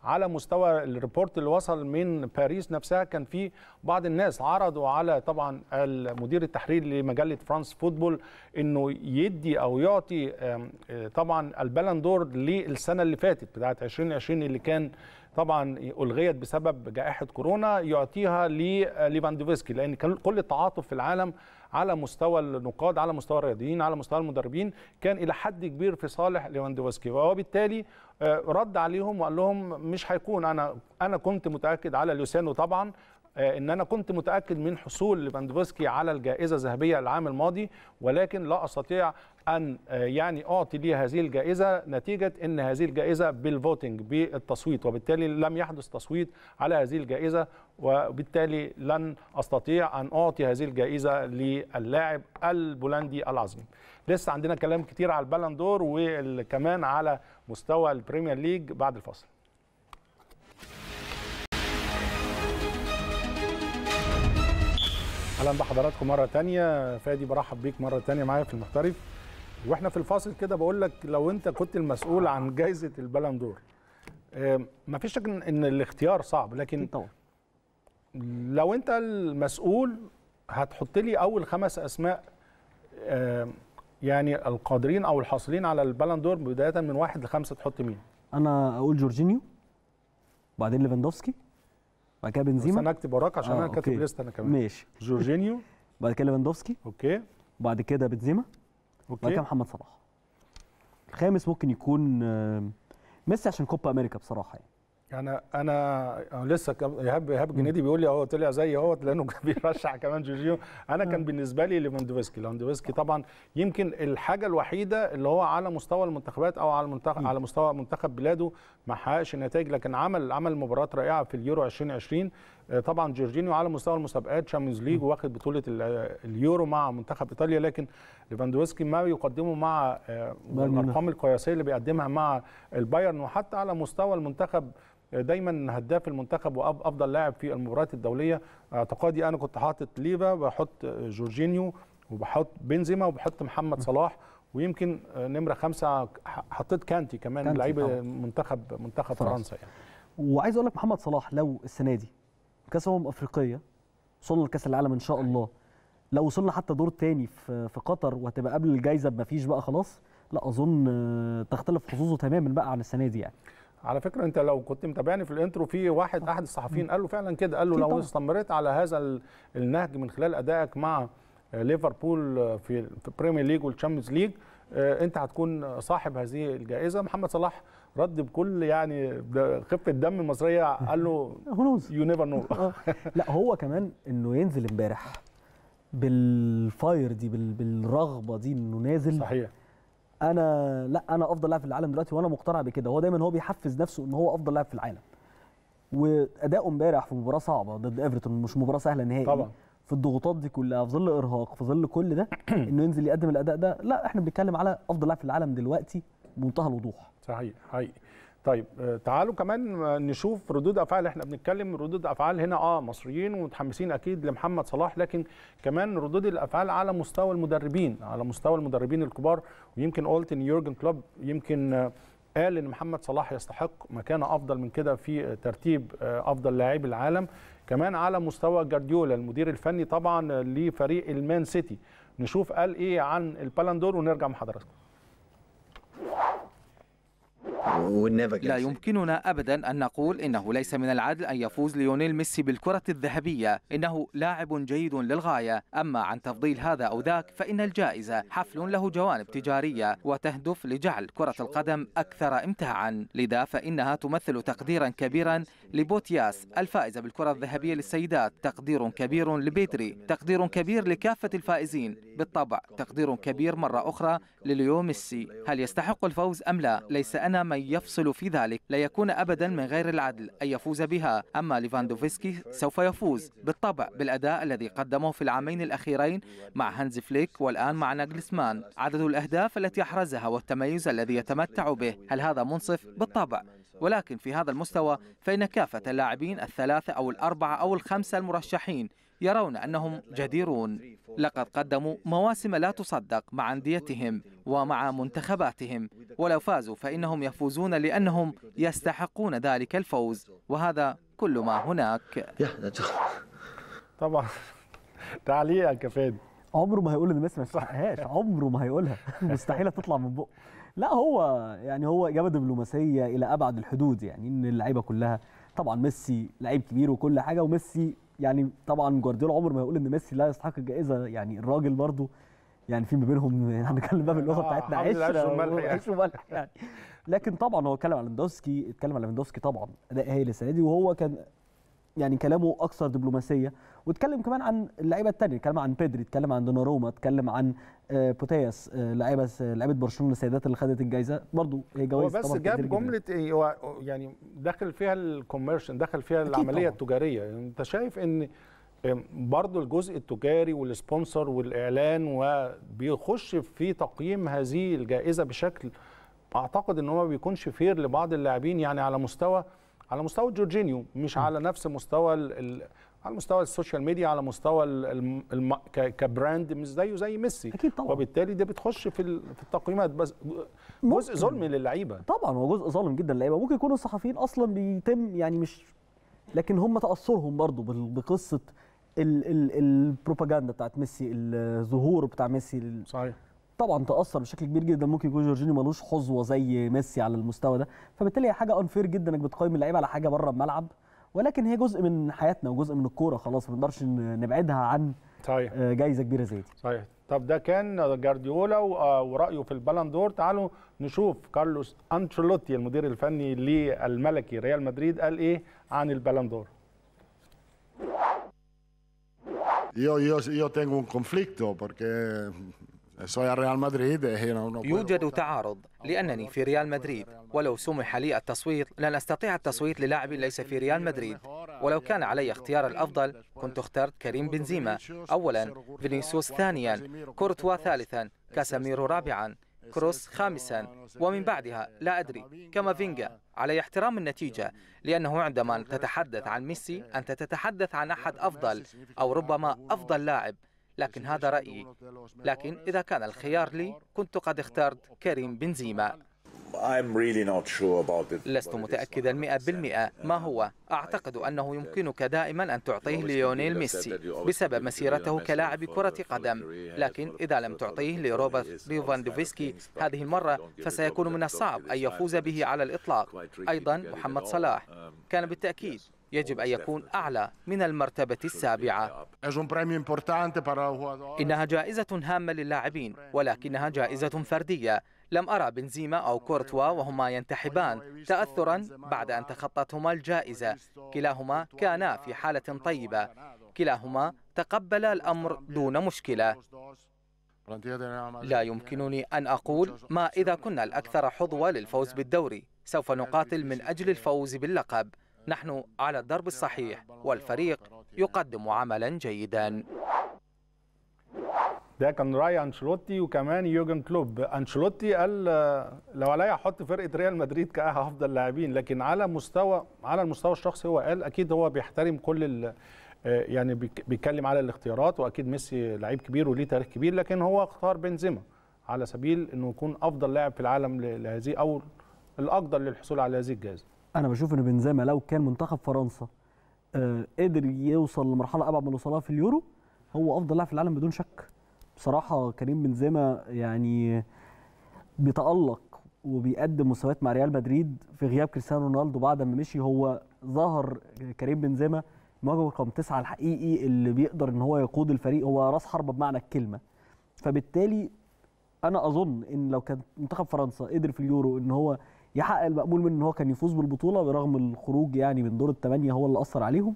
على مستوى الريبورت اللي وصل من باريس نفسها كان في بعض الناس عرضوا على طبعا المدير التحرير لمجله فرانس فوتبول انه يدي او يعطي آه، طبعا البالندور للسنه اللي فاتت بتاعه 2020 اللي كان طبعا الغيت بسبب جائحه كورونا يعطيها لليفاندوفسكي لان كان كل التعاطف في العالم على مستوى النقاد على مستوى الرياضيين على مستوى المدربين كان الى حد كبير في صالح ليفاندوفسكي وبالتالي بالتالي آه، رد عليهم وقال لهم مش هيكون انا انا كنت متاكد على لوسانو طبعا آه، ان انا كنت متاكد من حصول ليفاندوفسكي على الجائزه الذهبيه العام الماضي ولكن لا استطيع ان آه، يعني اعطي لي هذه الجائزه نتيجه ان هذه الجائزه بالفوتنج بالتصويت وبالتالي لم يحدث تصويت على هذه الجائزه وبالتالي لن استطيع ان اعطي هذه الجائزه للاعب البولندي العظيم. لسه عندنا كلام كتير على البالندور وكمان على مستوى البريمير ليج بعد الفاصل. اهلا بحضراتكم مره تانية فادي برحب بيك مره تانية معايا في المحترف واحنا في الفاصل كده بقول لك لو انت كنت المسؤول عن جائزه البالون دور آه، ما فيش شك ان الاختيار صعب لكن طبعا لو انت المسؤول هتحط لي اول خمس اسماء آه، يعني القادرين او الحاصلين على البالون دور بدايه من واحد لخمسه تحط مين؟ انا اقول جورجينيو بعدين ليفاندوفسكي بعد كده بنزيما انا اكتب وراك عشان آه انا كاتب ليست انا كمان ماشي جورجينيو بعد كده ليفاندوفسكي اوكي وبعد كده بنزيما اوكي بعد كده محمد صلاح الخامس ممكن يكون آه، ميسي عشان كوبا امريكا بصراحه يعني يعني انا آه، لسه ايهاب ايهاب جنيدي بيقول لي اهو طلع زي اهوت لانه بيرشح كمان جورجيو انا كان بالنسبه لي ليفاندوفسكي ليفاندوفسكي طبعا يمكن الحاجه الوحيده اللي هو على مستوى المنتخبات او على المنتخب على مستوى منتخب بلاده ما حققش نتائج لكن عمل عمل مباراه رائعه في اليورو 2020 آه، طبعا جورجينيو على مستوى المسابقات شامبيونز ليج واخد بطوله اليورو مع منتخب ايطاليا لكن ليفاندوفسكي ما يقدمه مع آه، الارقام القياسيه اللي بيقدمها مع البايرن وحتى على مستوى المنتخب آه، دايما هداف المنتخب وافضل لاعب في المباريات الدوليه اعتقادي انا كنت حاطط ليفا بحط جورجينيو وبحط بنزيما وبحط محمد صلاح ويمكن نمره خمسه حطيت كانتي كمان لعيب منتخب منتخب فرنسا يعني وعايز اقول لك محمد صلاح لو السنه دي كاس امم افريقيه وصلنا لكاس العالم ان شاء الله لو وصلنا حتى دور تاني في في قطر وهتبقى قبل الجايزه فيش بقى خلاص لا اظن آه، تختلف خصوصه تماما بقى عن السنه دي يعني على فكره انت لو كنت متابعني في الانترو في واحد احد الصحفيين قال له فعلا كده قال له لو استمريت على هذا النهج من خلال ادائك مع آه، ليفربول آه، في البريمير ليج والتشامبيونز ليج انت هتكون صاحب هذه الجائزه محمد صلاح رد بكل يعني خفه دم المصريه قال له هنوز يو نيفر نو لا هو كمان انه ينزل امبارح بالفاير دي بالرغبه دي انه نازل صحيح انا لا انا افضل لاعب في العالم دلوقتي وانا مقتنع بكده هو دايما هو بيحفز نفسه ان هو افضل لاعب في العالم واداؤه امبارح في مباراه صعبه ضد ايفرتون مش مباراه سهله نهائي طبعا في الضغوطات دي كلها في ظل ارهاق في ظل كل ده انه ينزل يقدم الاداء ده لا احنا بنتكلم على افضل لاعب في العالم دلوقتي بمنتهى الوضوح صحيح حقيقي طيب آه، تعالوا كمان نشوف ردود افعال احنا بنتكلم ردود افعال هنا اه مصريين ومتحمسين اكيد لمحمد صلاح لكن كمان ردود الافعال على مستوى المدربين على مستوى المدربين الكبار ويمكن قلت ان يورجن كلوب يمكن آه، قال ان محمد صلاح يستحق مكانه افضل من كده في ترتيب آه، افضل لاعبي العالم كمان على مستوى جارديولا المدير الفني طبعا لفريق المان سيتي نشوف قال ايه عن البالندور ونرجع مع حضراتكم لا يمكننا ابدا ان نقول انه ليس من العدل ان يفوز ليونيل ميسي بالكره الذهبيه انه لاعب جيد للغايه اما عن تفضيل هذا او ذاك فان الجائزه حفل له جوانب تجاريه وتهدف لجعل كره القدم اكثر امتاعا لذا فانها تمثل تقديرا كبيرا لبوتياس الفائزه بالكره الذهبيه للسيدات تقدير كبير لبيتري تقدير كبير لكافه الفائزين بالطبع تقدير كبير مره اخرى لليو ميسي هل يستحق الفوز ام لا ليس انا من يفصل في ذلك لا يكون أبدا من غير العدل أن يفوز بها أما ليفاندوفسكي سوف يفوز بالطبع بالأداء الذي قدمه في العامين الأخيرين مع هانز فليك والآن مع ناجلسمان عدد الأهداف التي أحرزها والتميز الذي يتمتع به هل هذا منصف؟ بالطبع ولكن في هذا المستوى فإن كافة اللاعبين الثلاثة أو الأربعة أو الخمسة المرشحين يرون أنهم جديرون لقد قدموا مواسم لا تصدق مع أنديتهم ومع منتخباتهم ولو فازوا فإنهم يفوزون لأنهم يستحقون ذلك الفوز وهذا كل ما هناك طبعا تعليق يا فادي عمره ما هيقول ان ميسي ما يستحقهاش عمره ما هيقولها مستحيله تطلع من بقه لا هو يعني هو اجابه دبلوماسيه الى ابعد الحدود يعني ان اللعيبه كلها طبعا ميسي لعيب كبير وكل حاجه وميسي يعني طبعا جوارديولا عمر ما هيقول ان ميسي لا يستحق الجائزه يعني الراجل برضه يعني في ما بينهم يعني هنتكلم بقى باللغه آه، بتاعتنا عيش وملح يعني. يعني لكن طبعا هو اتكلم على ليفاندوفسكي اتكلم على ليفاندوفسكي طبعا اداء هايل السنه دي وهو كان يعني كلامه اكثر دبلوماسيه واتكلم كمان عن اللعيبه الثانيه اتكلم عن بيدري اتكلم عن دوناروما اتكلم عن آه، بوتياس آه، لعيبه آه، لعيبه برشلونه السيدات اللي خدت الجائزه برضو هي جوائز إيه، هو بس جاب جمله يعني دخل فيها الكوميرشن دخل فيها العمليه طبعا. التجاريه انت شايف ان برضو الجزء التجاري والسبونسر والاعلان وبيخش في تقييم هذه الجائزه بشكل اعتقد ان هو ما بيكونش فير لبعض اللاعبين يعني على مستوى على مستوى جورجينيو مش م. على نفس مستوى ال... على مستوى السوشيال ميديا على مستوى الم... ك... كبراند مش زيه زي ميسي اكيد طبعا وبالتالي دي بتخش في في التقييمات بس جزء ظلم للعيبه طبعا هو جزء ظالم جدا للعيبه ممكن يكون الصحفيين اصلا بيتم يعني مش لكن هم تاثرهم برضو بقصه ال... ال... البروباجندا بتاعت ميسي الظهور بتاع ميسي صحيح طبعا تاثر بشكل كبير جدا ممكن يكون جورجينيو ملوش حظوه زي ميسي على المستوى ده فبالتالي هي حاجه انفير جدا انك بتقيم اللعيبه على حاجه بره الملعب ولكن هي جزء من حياتنا وجزء من الكوره خلاص ما نقدرش نبعدها عن صحيح آه، جايزه كبيره زي دي صحيح طب ده كان جارديولا آه، ورايه في البالندور تعالوا نشوف كارلوس انشيلوتي المدير الفني للملكي ريال مدريد قال ايه عن البالندور Yo, yo, yo tengo un conflicto porque يوجد تعارض لأنني في ريال مدريد ولو سمح لي التصويت لن أستطيع التصويت للاعب ليس في ريال مدريد ولو كان علي اختيار الأفضل كنت اخترت كريم بنزيما أولا فينيسيوس ثانيا كورتوا ثالثا كاساميرو رابعا كروس خامسا ومن بعدها لا أدري كافينجا على احترام النتيجة لأنه عندما تتحدث عن ميسي أنت تتحدث عن أحد أفضل أو ربما أفضل لاعب لكن هذا رأيي لكن إذا كان الخيار لي كنت قد اخترت كريم بنزيما لست متأكدا مئة بالمئة ما هو أعتقد أنه يمكنك دائما أن تعطيه ليونيل ميسي بسبب مسيرته كلاعب كرة قدم لكن إذا لم تعطيه لروبرت ليفاندوفسكي هذه المرة فسيكون من الصعب أن يفوز به على الإطلاق أيضا محمد صلاح um, كان بالتأكيد يجب أن يكون أعلى من المرتبة السابعة إنها جائزة هامة للاعبين ولكنها جائزة فردية لم أرى بنزيما أو كورتوا وهما ينتحبان تأثرا بعد أن تخطتهما الجائزة كلاهما كانا في حالة طيبة كلاهما تقبل الأمر دون مشكلة لا يمكنني أن أقول ما إذا كنا الأكثر حظوة للفوز بالدوري سوف نقاتل من أجل الفوز باللقب نحن على الدرب الصحيح والفريق يقدم عملا جيدا ده كان راي انشلوتي وكمان يوجن كلوب انشلوتي قال آه، لو عليا احط فرقه ريال مدريد كافضل لاعبين لكن على مستوى على المستوى الشخصي هو قال اكيد هو بيحترم كل ال آه، يعني بيتكلم على الاختيارات واكيد ميسي لعيب كبير وليه تاريخ كبير لكن هو اختار بنزيما على سبيل انه يكون افضل لاعب في العالم لهذه او الاقدر للحصول على هذه الجائزه انا بشوف ان بنزيما لو كان منتخب فرنسا آه قدر يوصل لمرحله ابعد من اللي وصلها في اليورو هو افضل لاعب في العالم بدون شك بصراحه كريم بنزيما يعني بيتالق وبيقدم مستويات مع ريال مدريد في غياب كريستيانو رونالدو بعد ما مشي هو ظهر كريم بنزيما مواجهه رقم تسعة الحقيقي اللي بيقدر ان هو يقود الفريق هو راس حربة بمعنى الكلمة فبالتالي انا اظن ان لو كان منتخب فرنسا قدر في اليورو ان هو يحقق المأمول منه ان هو كان يفوز بالبطوله برغم الخروج يعني من دور الثمانيه هو اللي اثر عليهم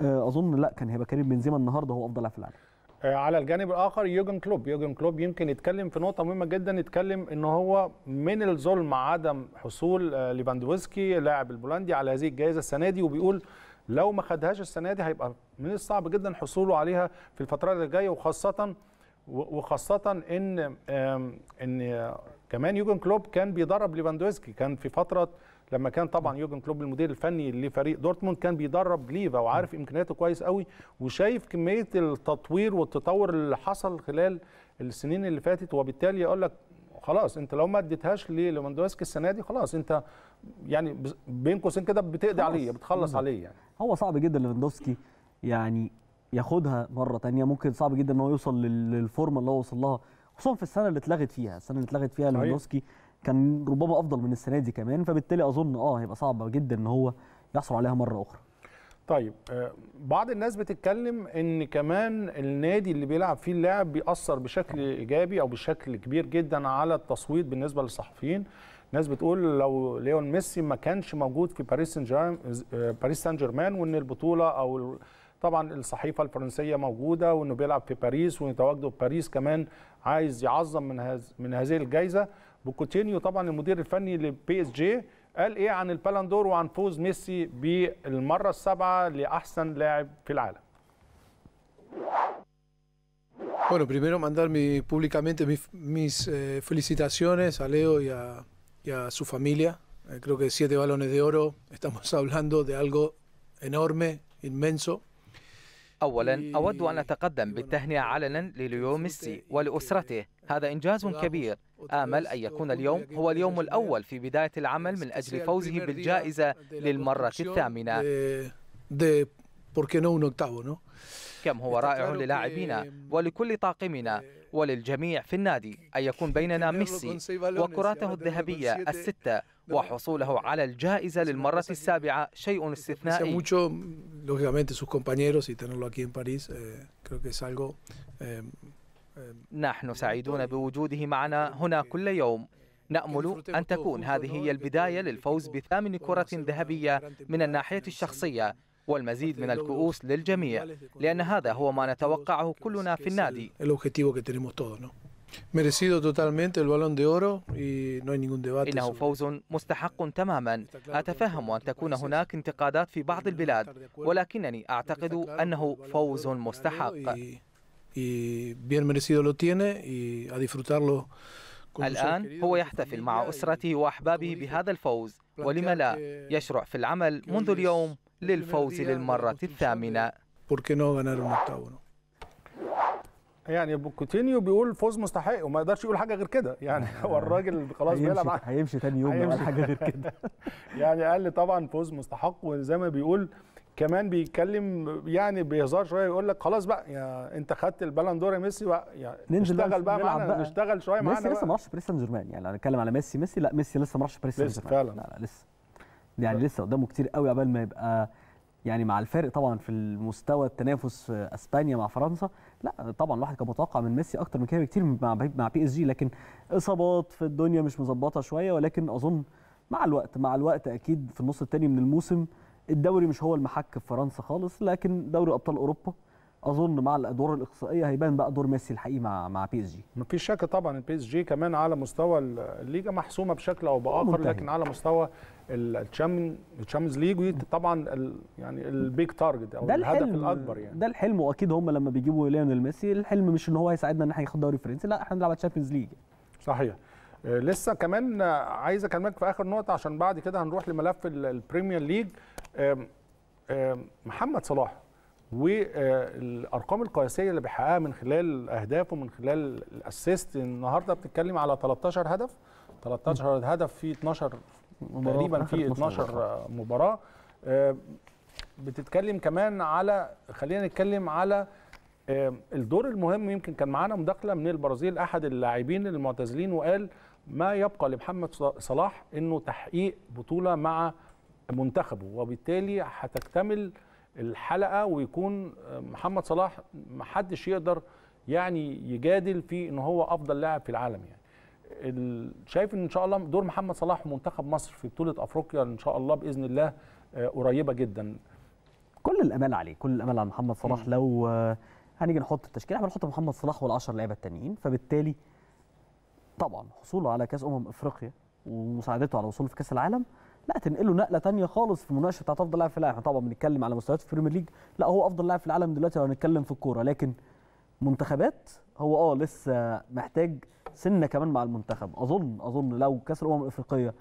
آه، اظن لا كان هيبقى كريم بنزيما النهارده هو افضل لاعب في العالم آه، على الجانب الاخر يوجن كلوب يوجن كلوب يمكن يتكلم في نقطه مهمه جدا يتكلم ان هو من الظلم عدم حصول آه، ليفاندوفسكي اللاعب البولندي على هذه الجائزه السنه دي وبيقول لو ما خدهاش السنه دي هيبقى من الصعب جدا حصوله عليها في الفتره اللي جايه وخاصه وخاصه ان ان كمان يوجن كلوب كان بيدرب ليفاندوسكي كان في فتره لما كان طبعا يوجن كلوب المدير الفني لفريق دورتموند كان بيدرب ليفا وعارف امكانياته كويس قوي وشايف كميه التطوير والتطور اللي حصل خلال السنين اللي فاتت وبالتالي يقول لك خلاص انت لو ما اديتهاش لليفاندوفسكي السنه دي خلاص انت يعني بين قوسين كده بتقضي عليه بتخلص عليه يعني هو صعب جدا ليفاندوسكي يعني ياخدها مره تانية ممكن صعب جدا ان هو يوصل للفورمه اللي هو وصل لها خصوصا في السنه اللي اتلغت فيها السنه اللي اتلغت فيها ليفاندوفسكي كان ربما افضل من السنه دي كمان فبالتالي اظن اه هيبقى صعب جدا ان هو يحصل عليها مره اخرى طيب آه، بعض الناس بتتكلم ان كمان النادي اللي بيلعب فيه اللاعب بيأثر بشكل ايجابي او بشكل كبير جدا على التصويت بالنسبه للصحفيين ناس بتقول لو ليون ميسي ما كانش موجود في باريس سان جيرمان آه، باريس سان جيرمان وان البطوله او طبعا الصحيفه الفرنسيه موجوده وانه بيلعب في باريس وتواجده في باريس كمان عايز يعظم من هز من هذه الجائزه بوكوتينيو طبعا المدير الفني لبي اس جي قال ايه عن البالندور وعن فوز ميسي بالمره السابعه لاحسن لاعب في العالم Bueno, primero mandar mi, públicamente mis, mis eh, felicitaciones a Leo y a, y a su familia. Eh, creo que siete balones de oro, estamos hablando de algo enorme, inmenso. أولا أود أن إيه، أتقدم بالتهنئة إيه، علنا لليو ميسي إيه، ولأسرته هذا إنجاز كبير آمل أن يكون اليوم هو اليوم الأول في بداية العمل من أجل فوزه بالجائزة للمرة الثامنة كم هو رائع للاعبينا ولكل طاقمنا وللجميع في النادي أن يكون بيننا ميسي وكراته الذهبية الستة وحصوله على الجائزة للمرة السابعة شيء استثنائي eh, نحن سعيدون بوجوده معنا هنا كل يوم نأمل أن تكون هذه هي البداية للفوز بثامن كرة ذهبية من الناحية الشخصية والمزيد من الكؤوس للجميع لأن هذا هو ما نتوقعه كلنا في النادي إنه فوز مستحق تماما. أتفهم أن تكون هناك انتقادات في بعض البلاد ولكنني أعتقد أنه فوز مستحق. الآن هو يحتفل مع أسرته وأحبابه بهذا الفوز ولم لا يشرع في العمل منذ اليوم للفوز للمرة الثامنة يعني كوتينيو بيقول فوز مستحق وما يقدرش يقول حاجه غير كده يعني هو الراجل خلاص بيلعب هيمشي تاني يوم هيمشي حاجه غير كده يعني قال لي طبعا فوز مستحق وزي ما بيقول كمان بيتكلم يعني بيهزر شويه يقول لك خلاص بقى يا انت خدت البالون دور يا ميسي بقى يعني ننزل نشتغل بقى, بقى بقى نشتغل شويه معانا ميسي لسه ما راحش باريس سان جيرمان يعني انا اتكلم على ميسي ميسي لا ميسي لسه ما راحش باريس سان جيرمان لسه فعلا لا لا لسه يعني لسه قدامه كتير قوي قبل ما يبقى يعني مع الفارق طبعا في المستوى التنافس في اسبانيا مع فرنسا لا طبعا الواحد كان متوقع من ميسي اكتر من كده بكتير مع مع بي اس جي لكن اصابات في الدنيا مش مظبطه شويه ولكن اظن مع الوقت مع الوقت اكيد في النص الثاني من الموسم الدوري مش هو المحك في فرنسا خالص لكن دوري ابطال اوروبا اظن مع الادوار الاقصائيه هيبان بقى دور ميسي الحقيقي مع مع بي اس جي مفيش شك طبعا البي اس جي كمان على مستوى الليجا محسومه بشكل او باخر منتهي. لكن على مستوى التشامبيونز ليج طبعا يعني البيج تارجت او الهدف الاكبر يعني ده الحلم واكيد هم لما بيجيبوا ليونيل ميسي الحلم مش ان هو هيساعدنا ان احنا ناخد دوري فرنسي لا احنا بنلعب تشامبيونز ليج صحيح آه، لسه كمان آه، عايز اكلمك في اخر نقطه عشان بعد كده هنروح لملف البريمير ليج محمد صلاح والارقام القياسيه اللي بيحققها من خلال اهدافه من خلال الاسيست النهارده بتتكلم على 13 هدف 13 هدف في 12 تقريبا في 12 مباراه آه، بتتكلم كمان على خلينا نتكلم على آه، الدور المهم يمكن كان معانا مداخله من البرازيل احد اللاعبين المعتزلين وقال ما يبقى لمحمد صلاح انه تحقيق بطوله مع منتخبه وبالتالي هتكتمل الحلقه ويكون محمد صلاح محدش يقدر يعني يجادل في ان هو افضل لاعب في العالم يعني شايف ان ان شاء الله دور محمد صلاح ومنتخب مصر في بطوله افريقيا ان شاء الله باذن الله آه، قريبه جدا كل الامال عليه كل الامال على محمد صلاح لو آه، هنيجي نحط التشكيله احنا هنحط محمد صلاح وال10 لعيبه التانيين فبالتالي طبعا حصوله على كاس امم افريقيا ومساعدته على وصوله في كاس العالم لا تنقله نقله ثانيه خالص في مناقشه بتاعت افضل لاعب في العالم طبعا بنتكلم على مستويات في البريمير ليج لا هو افضل لاعب في العالم دلوقتي لو هنتكلم في الكوره لكن منتخبات هو اه لسه محتاج سنه كمان مع المنتخب اظن اظن لو كاس الامم الافريقيه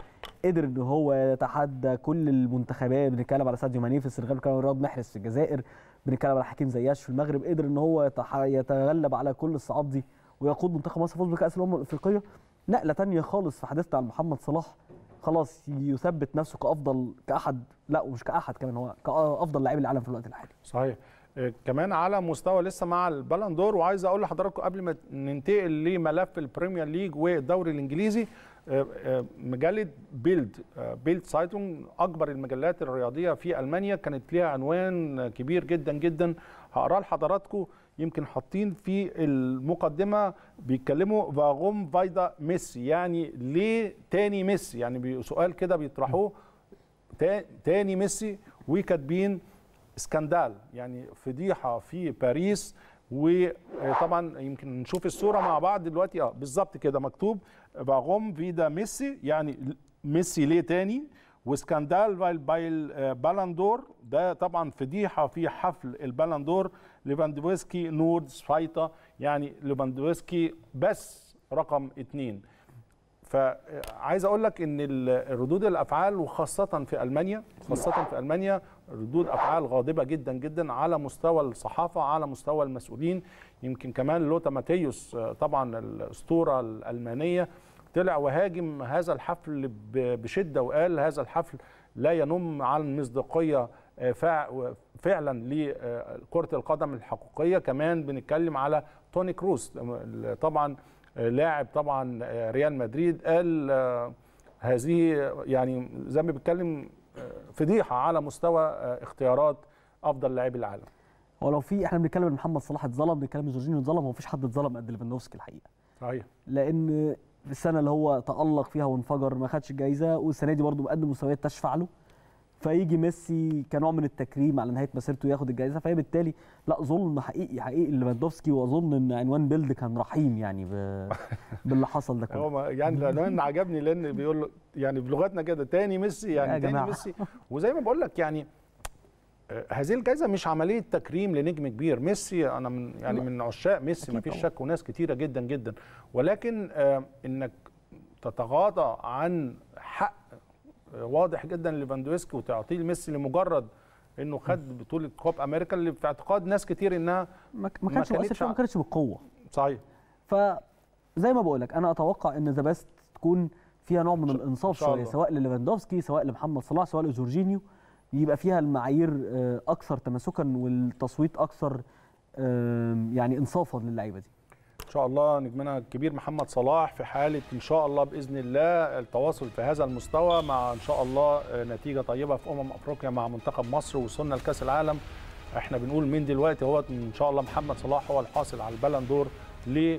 قدر ان هو يتحدى كل المنتخبات بنتكلم على ساديو ماني في السنغال بنتكلم على رياض محرز في الجزائر بنتكلم على حكيم زياش في المغرب قدر ان هو يتغلب على كل الصعاب دي ويقود منتخب مصر فوز بكاس الامم الافريقيه نقله ثانيه خالص في حديثنا عن محمد صلاح خلاص يثبت نفسه كافضل كاحد لا ومش كاحد كمان هو كافضل لاعب العالم في الوقت الحالي صحيح آه، كمان على مستوى لسه مع البالندور وعايز اقول لحضراتكم قبل ما ننتقل لملف البريمير ليج والدوري الانجليزي آه، آه، مجله بيلد بيلد سايتون اكبر المجلات الرياضيه في المانيا كانت ليها عنوان كبير جدا جدا هقراه لحضراتكم يمكن حاطين في المقدمه بيتكلموا فاغوم فايدا ميسي يعني ليه تاني ميسي يعني سؤال كده بيطرحوه تاني ميسي وكاتبين اسكندال يعني فضيحه في باريس وطبعا يمكن نشوف الصوره مع بعض دلوقتي اه بالظبط كده مكتوب فاغوم فيدا ميسي يعني ميسي ليه تاني وسكندال بايل آه، بايل ده طبعا فضيحه في حفل البالندور ليفاندوفسكي نورد سفايطة يعني ليفاندوفسكي بس رقم اثنين فعايز اقول لك ان ردود الافعال وخاصه في المانيا خاصه في المانيا ردود افعال غاضبه جدا جدا على مستوى الصحافه على مستوى المسؤولين يمكن كمان لوتا ماتيوس طبعا الاسطوره الالمانيه طلع وهاجم هذا الحفل بشده وقال هذا الحفل لا ينم عن مصداقيه فعلا لكره آه، القدم الحقيقيه كمان بنتكلم على توني كروس طبعا لاعب طبعا آه، ريال مدريد قال آه، هذه يعني زي ما بيتكلم فضيحه على مستوى اختيارات افضل لاعبي العالم هو لو في احنا بنتكلم ان محمد صلاح اتظلم بنتكلم ان جورجينيو اتظلم ومفيش حد اتظلم قد ليفاندوفسكي الحقيقه صحيح لان السنه اللي هو تالق فيها وانفجر ما خدش الجائزه والسنه دي برده مقدم مستويات تشفع له فيجي ميسي كنوع من التكريم على نهايه مسيرته ياخد الجائزه فهي بالتالي لا ظلم حقيقي حقيقي لليفاندوفسكي واظن ان عنوان بيلد كان رحيم يعني ب... باللي حصل ده كله يعني العنوان عجبني لان بيقول له يعني بلغتنا كده تاني ميسي يعني تاني جماعة. ميسي وزي ما بقول لك يعني آه، هذه الجائزه مش عمليه تكريم لنجم كبير ميسي انا من يعني من عشاق ميسي ما فيش شك وناس كتيره جدا جدا ولكن آه، انك تتغاضى عن حق واضح جدا ليفاندوفسكي وتعطيه لميسي لمجرد انه خد بطوله كوب امريكا اللي في اعتقاد ناس كتير انها ما كانش ما كانتش بالقوه صحيح فزي ما بقول لك انا اتوقع ان ذا بيست تكون فيها نوع من الانصاف شويه سواء لليفاندوفسكي سواء لمحمد صلاح سواء لجورجينيو يبقى فيها المعايير آه، اكثر تماسكا والتصويت اكثر يعني انصافا للعيبه دي ان شاء الله نجمنا الكبير محمد صلاح في حاله ان شاء الله باذن الله التواصل في هذا المستوى مع ان شاء الله آه، نتيجه طيبه في امم افريقيا مع منتخب مصر وصلنا لكاس العالم احنا بنقول من دلوقتي هو ان شاء الله محمد صلاح هو الحاصل على البلندور ل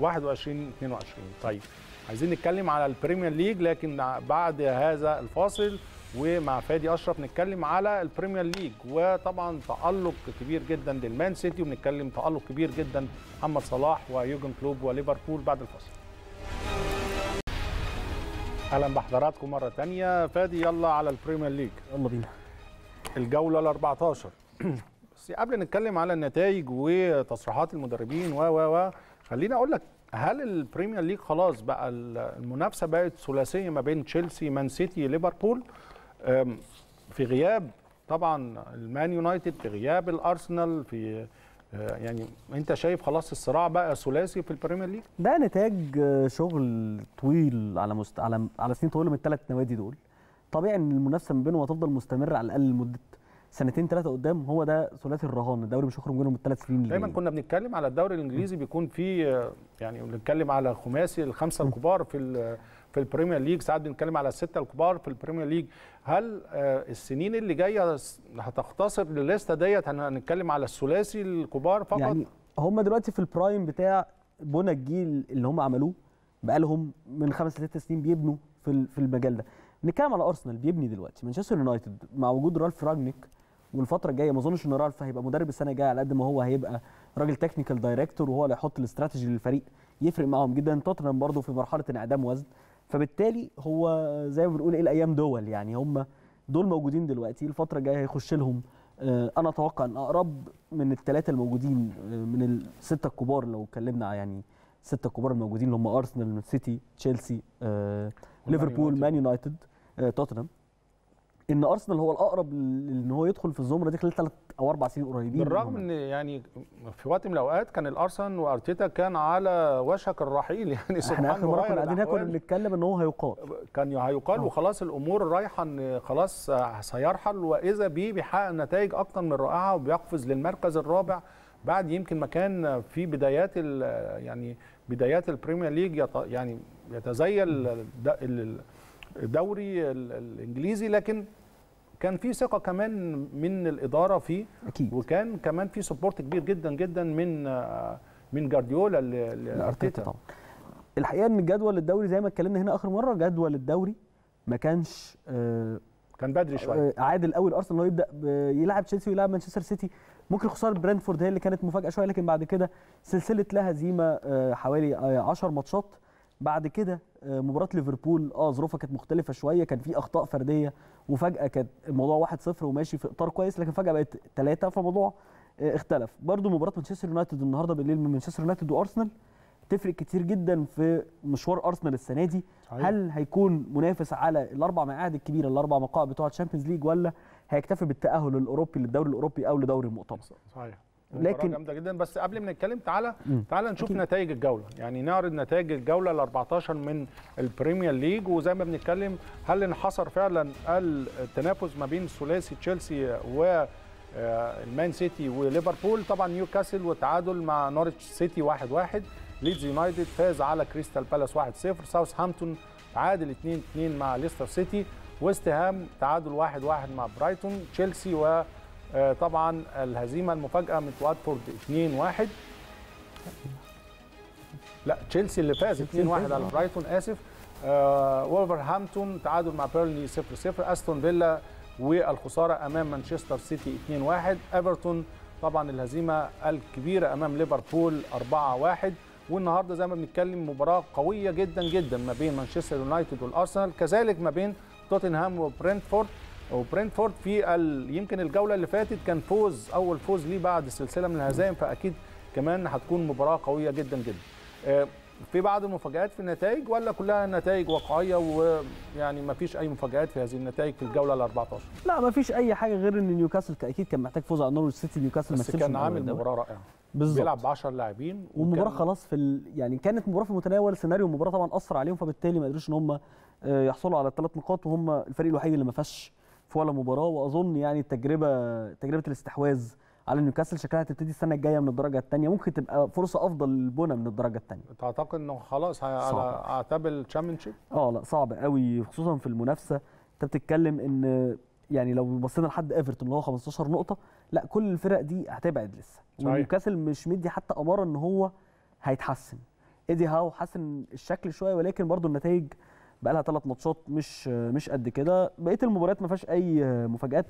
21 آه، 22 طيب عايزين نتكلم على البريمير ليج لكن بعد هذا الفاصل ومع فادي اشرف نتكلم على البريمير ليج وطبعا تالق كبير جدا للمان سيتي وبنتكلم تالق كبير جدا محمد صلاح ويوجن كلوب وليفربول بعد الفصل اهلا بحضراتكم مره ثانيه فادي يلا على البريمير ليج يلا بينا الجوله ال 14 بس قبل نتكلم على النتائج وتصريحات المدربين و و و خليني اقول لك هل البريمير ليج خلاص بقى المنافسه بقت ثلاثيه ما بين تشيلسي مان سيتي ليفربول في غياب طبعا المان يونايتد في غياب الارسنال في أه، يعني انت شايف خلاص الصراع بقى ثلاثي في البريمير ليج ده نتاج أه، شغل طويل على مست... على على سنين طويله من الثلاث نوادي دول طبيعي ان المنافسه ما بينهم هتفضل مستمره على الاقل لمده سنتين ثلاثه قدام هو ده ثلاثي الرهان الدوري مش هيخرج منهم الثلاث سنين دايما كنا بنتكلم على الدوري الانجليزي بيكون فيه أه، يعني بنتكلم على خماسي الخمسه الكبار في في البريمير ليج ساعات بنتكلم على السته الكبار في البريمير ليج هل آه، السنين اللي جايه هتختصر للسته ديت هنتكلم على الثلاثي الكبار فقط يعني هم دلوقتي في البرايم بتاع بنى الجيل اللي هم عملوه بقالهم من خمس لست سنين بيبنوا في في المجال ده نتكلم على ارسنال بيبني دلوقتي مانشستر يونايتد مع وجود رالف راجنيك والفتره الجايه ما اظنش ان رالف هيبقى مدرب السنه الجايه على قد ما هو هيبقى راجل تكنيكال دايركتور وهو اللي هيحط الاستراتيجي للفريق يفرق معاهم جدا توتنهام برضه في مرحله انعدام وزن فبالتالي هو زي ما بنقول ايه الايام دول يعني هم دول موجودين دلوقتي الفتره الجايه هيخش لهم آه، انا اتوقع ان اقرب من الثلاثه الموجودين آه، من السته الكبار لو اتكلمنا يعني السته الكبار الموجودين اللي هم ارسنال سيتي تشيلسي آه، ليفربول مان يونايتد توتنهام ان ارسنال هو الاقرب ان هو يدخل في الزمره دي خلال ثلاث او اربع سنين قريبين بالرغم ان يعني في وقت من الاوقات كان الارسن وارتيتا كان على وشك الرحيل يعني سبحان الله احنا اخر مره كنا قاعدين ناكل ان هو هيقال كان هيقال آه. وخلاص الامور رايحه ان خلاص سيرحل واذا بيه بيحقق نتائج اكثر من رائعه وبيقفز للمركز الرابع بعد يمكن ما كان في بدايات يعني بدايات البريمير ليج يعني يتزيل الدوري الانجليزي لكن كان في ثقه كمان من الاداره فيه اكيد وكان كمان في سبورت كبير جدا جدا من آه، من جارديولا لارتيتا الحقيقه ان جدول الدوري زي ما اتكلمنا هنا اخر مره جدول الدوري ما كانش آه كان بدري شويه آه، عادل قوي ارسنال هو يبدا يلعب تشيلسي ويلعب مانشستر سيتي ممكن خساره برينفورد هي اللي كانت مفاجاه شويه لكن بعد كده سلسله لا هزيمه آه، حوالي 10 ماتشات بعد كده مباراه ليفربول اه ظروفها كانت مختلفه شويه كان في اخطاء فرديه وفجاه كانت الموضوع 1-0 وماشي في اطار كويس لكن فجاه بقت 3 فالموضوع آه، اختلف برضو مباراه مانشستر يونايتد النهارده بالليل من مانشستر يونايتد وارسنال تفرق كتير جدا في مشوار ارسنال السنه دي صحيح. هل هيكون منافس على الاربع مقاعد الكبيره الاربع مقاعد بتوع الشامبيونز ليج ولا هيكتفي بالتاهل الاوروبي للدوري الاوروبي او لدوري المؤتمر صحيح لكن جامده جدا بس قبل ما نتكلم تعالى تعالى نشوف أكيد. نتائج الجوله يعني نعرض نتائج الجوله ال 14 من البريمير ليج وزي ما بنتكلم هل انحصر فعلا التنافس ما بين ثلاثي تشيلسي و آه، المان سيتي وليفربول طبعا نيوكاسل وتعادل مع نورتش سيتي 1 1 ليدز يونايتد فاز على كريستال بالاس 1 0 ساوثهامبتون تعادل 2 2 مع ليستر سيتي ويست هام تعادل 1 1 مع برايتون تشيلسي و آه، طبعا الهزيمه المفاجاه من واتفورد 2-1 لا تشيلسي اللي فاز 2-1 على آه. برايتون اسف آه وولفرهامبتون تعادل مع بيرلي 0-0 استون فيلا والخساره امام مانشستر سيتي 2-1 ايفرتون طبعا الهزيمه الكبيره امام ليفربول 4-1 والنهارده زي ما بنتكلم مباراه قويه جدا جدا ما بين مانشستر يونايتد والارسنال كذلك ما بين توتنهام وبرنتفورد وبرينفورد في ال... يمكن الجوله اللي فاتت كان فوز اول فوز ليه بعد سلسله من الهزائم فاكيد كمان هتكون مباراه قويه جدا جدا آه، في بعض المفاجات في النتائج ولا كلها نتائج واقعيه ويعني ما فيش اي مفاجات في هذه النتائج في الجوله ال 14 لا ما فيش اي حاجه غير ان نيوكاسل اكيد كان محتاج فوز على نورwich سيتي نيوكاسل بس كان عامل مباراه رائعه بالظبط بيلعب ب 10 لاعبين والمباراه خلاص في ال... يعني كانت مباراه في متناول سيناريو المباراه طبعا اثر عليهم فبالتالي ما قدروش ان هم آه، يحصلوا على الثلاث نقاط وهم الفريق الوحيد اللي ما فاش في ولا مباراه واظن يعني التجربه تجربه الاستحواذ على نيوكاسل شكلها هتبتدي السنه الجايه من الدرجه الثانيه ممكن تبقى فرصه افضل للبونه من الدرجه الثانيه تعتقد انه خلاص على اعتاب الشامبيونشيب اه لا صعب قوي خصوصا في المنافسه انت بتتكلم ان يعني لو بصينا لحد ايفرتون اللي هو 15 نقطه لا كل الفرق دي هتبعد لسه ونيوكاسل مش مدي حتى اماره ان هو هيتحسن ايدي هاو حسن الشكل شويه ولكن برضه النتائج بقى لها ثلاث ماتشات مش مش قد كده بقيه المباريات ما فيهاش اي مفاجات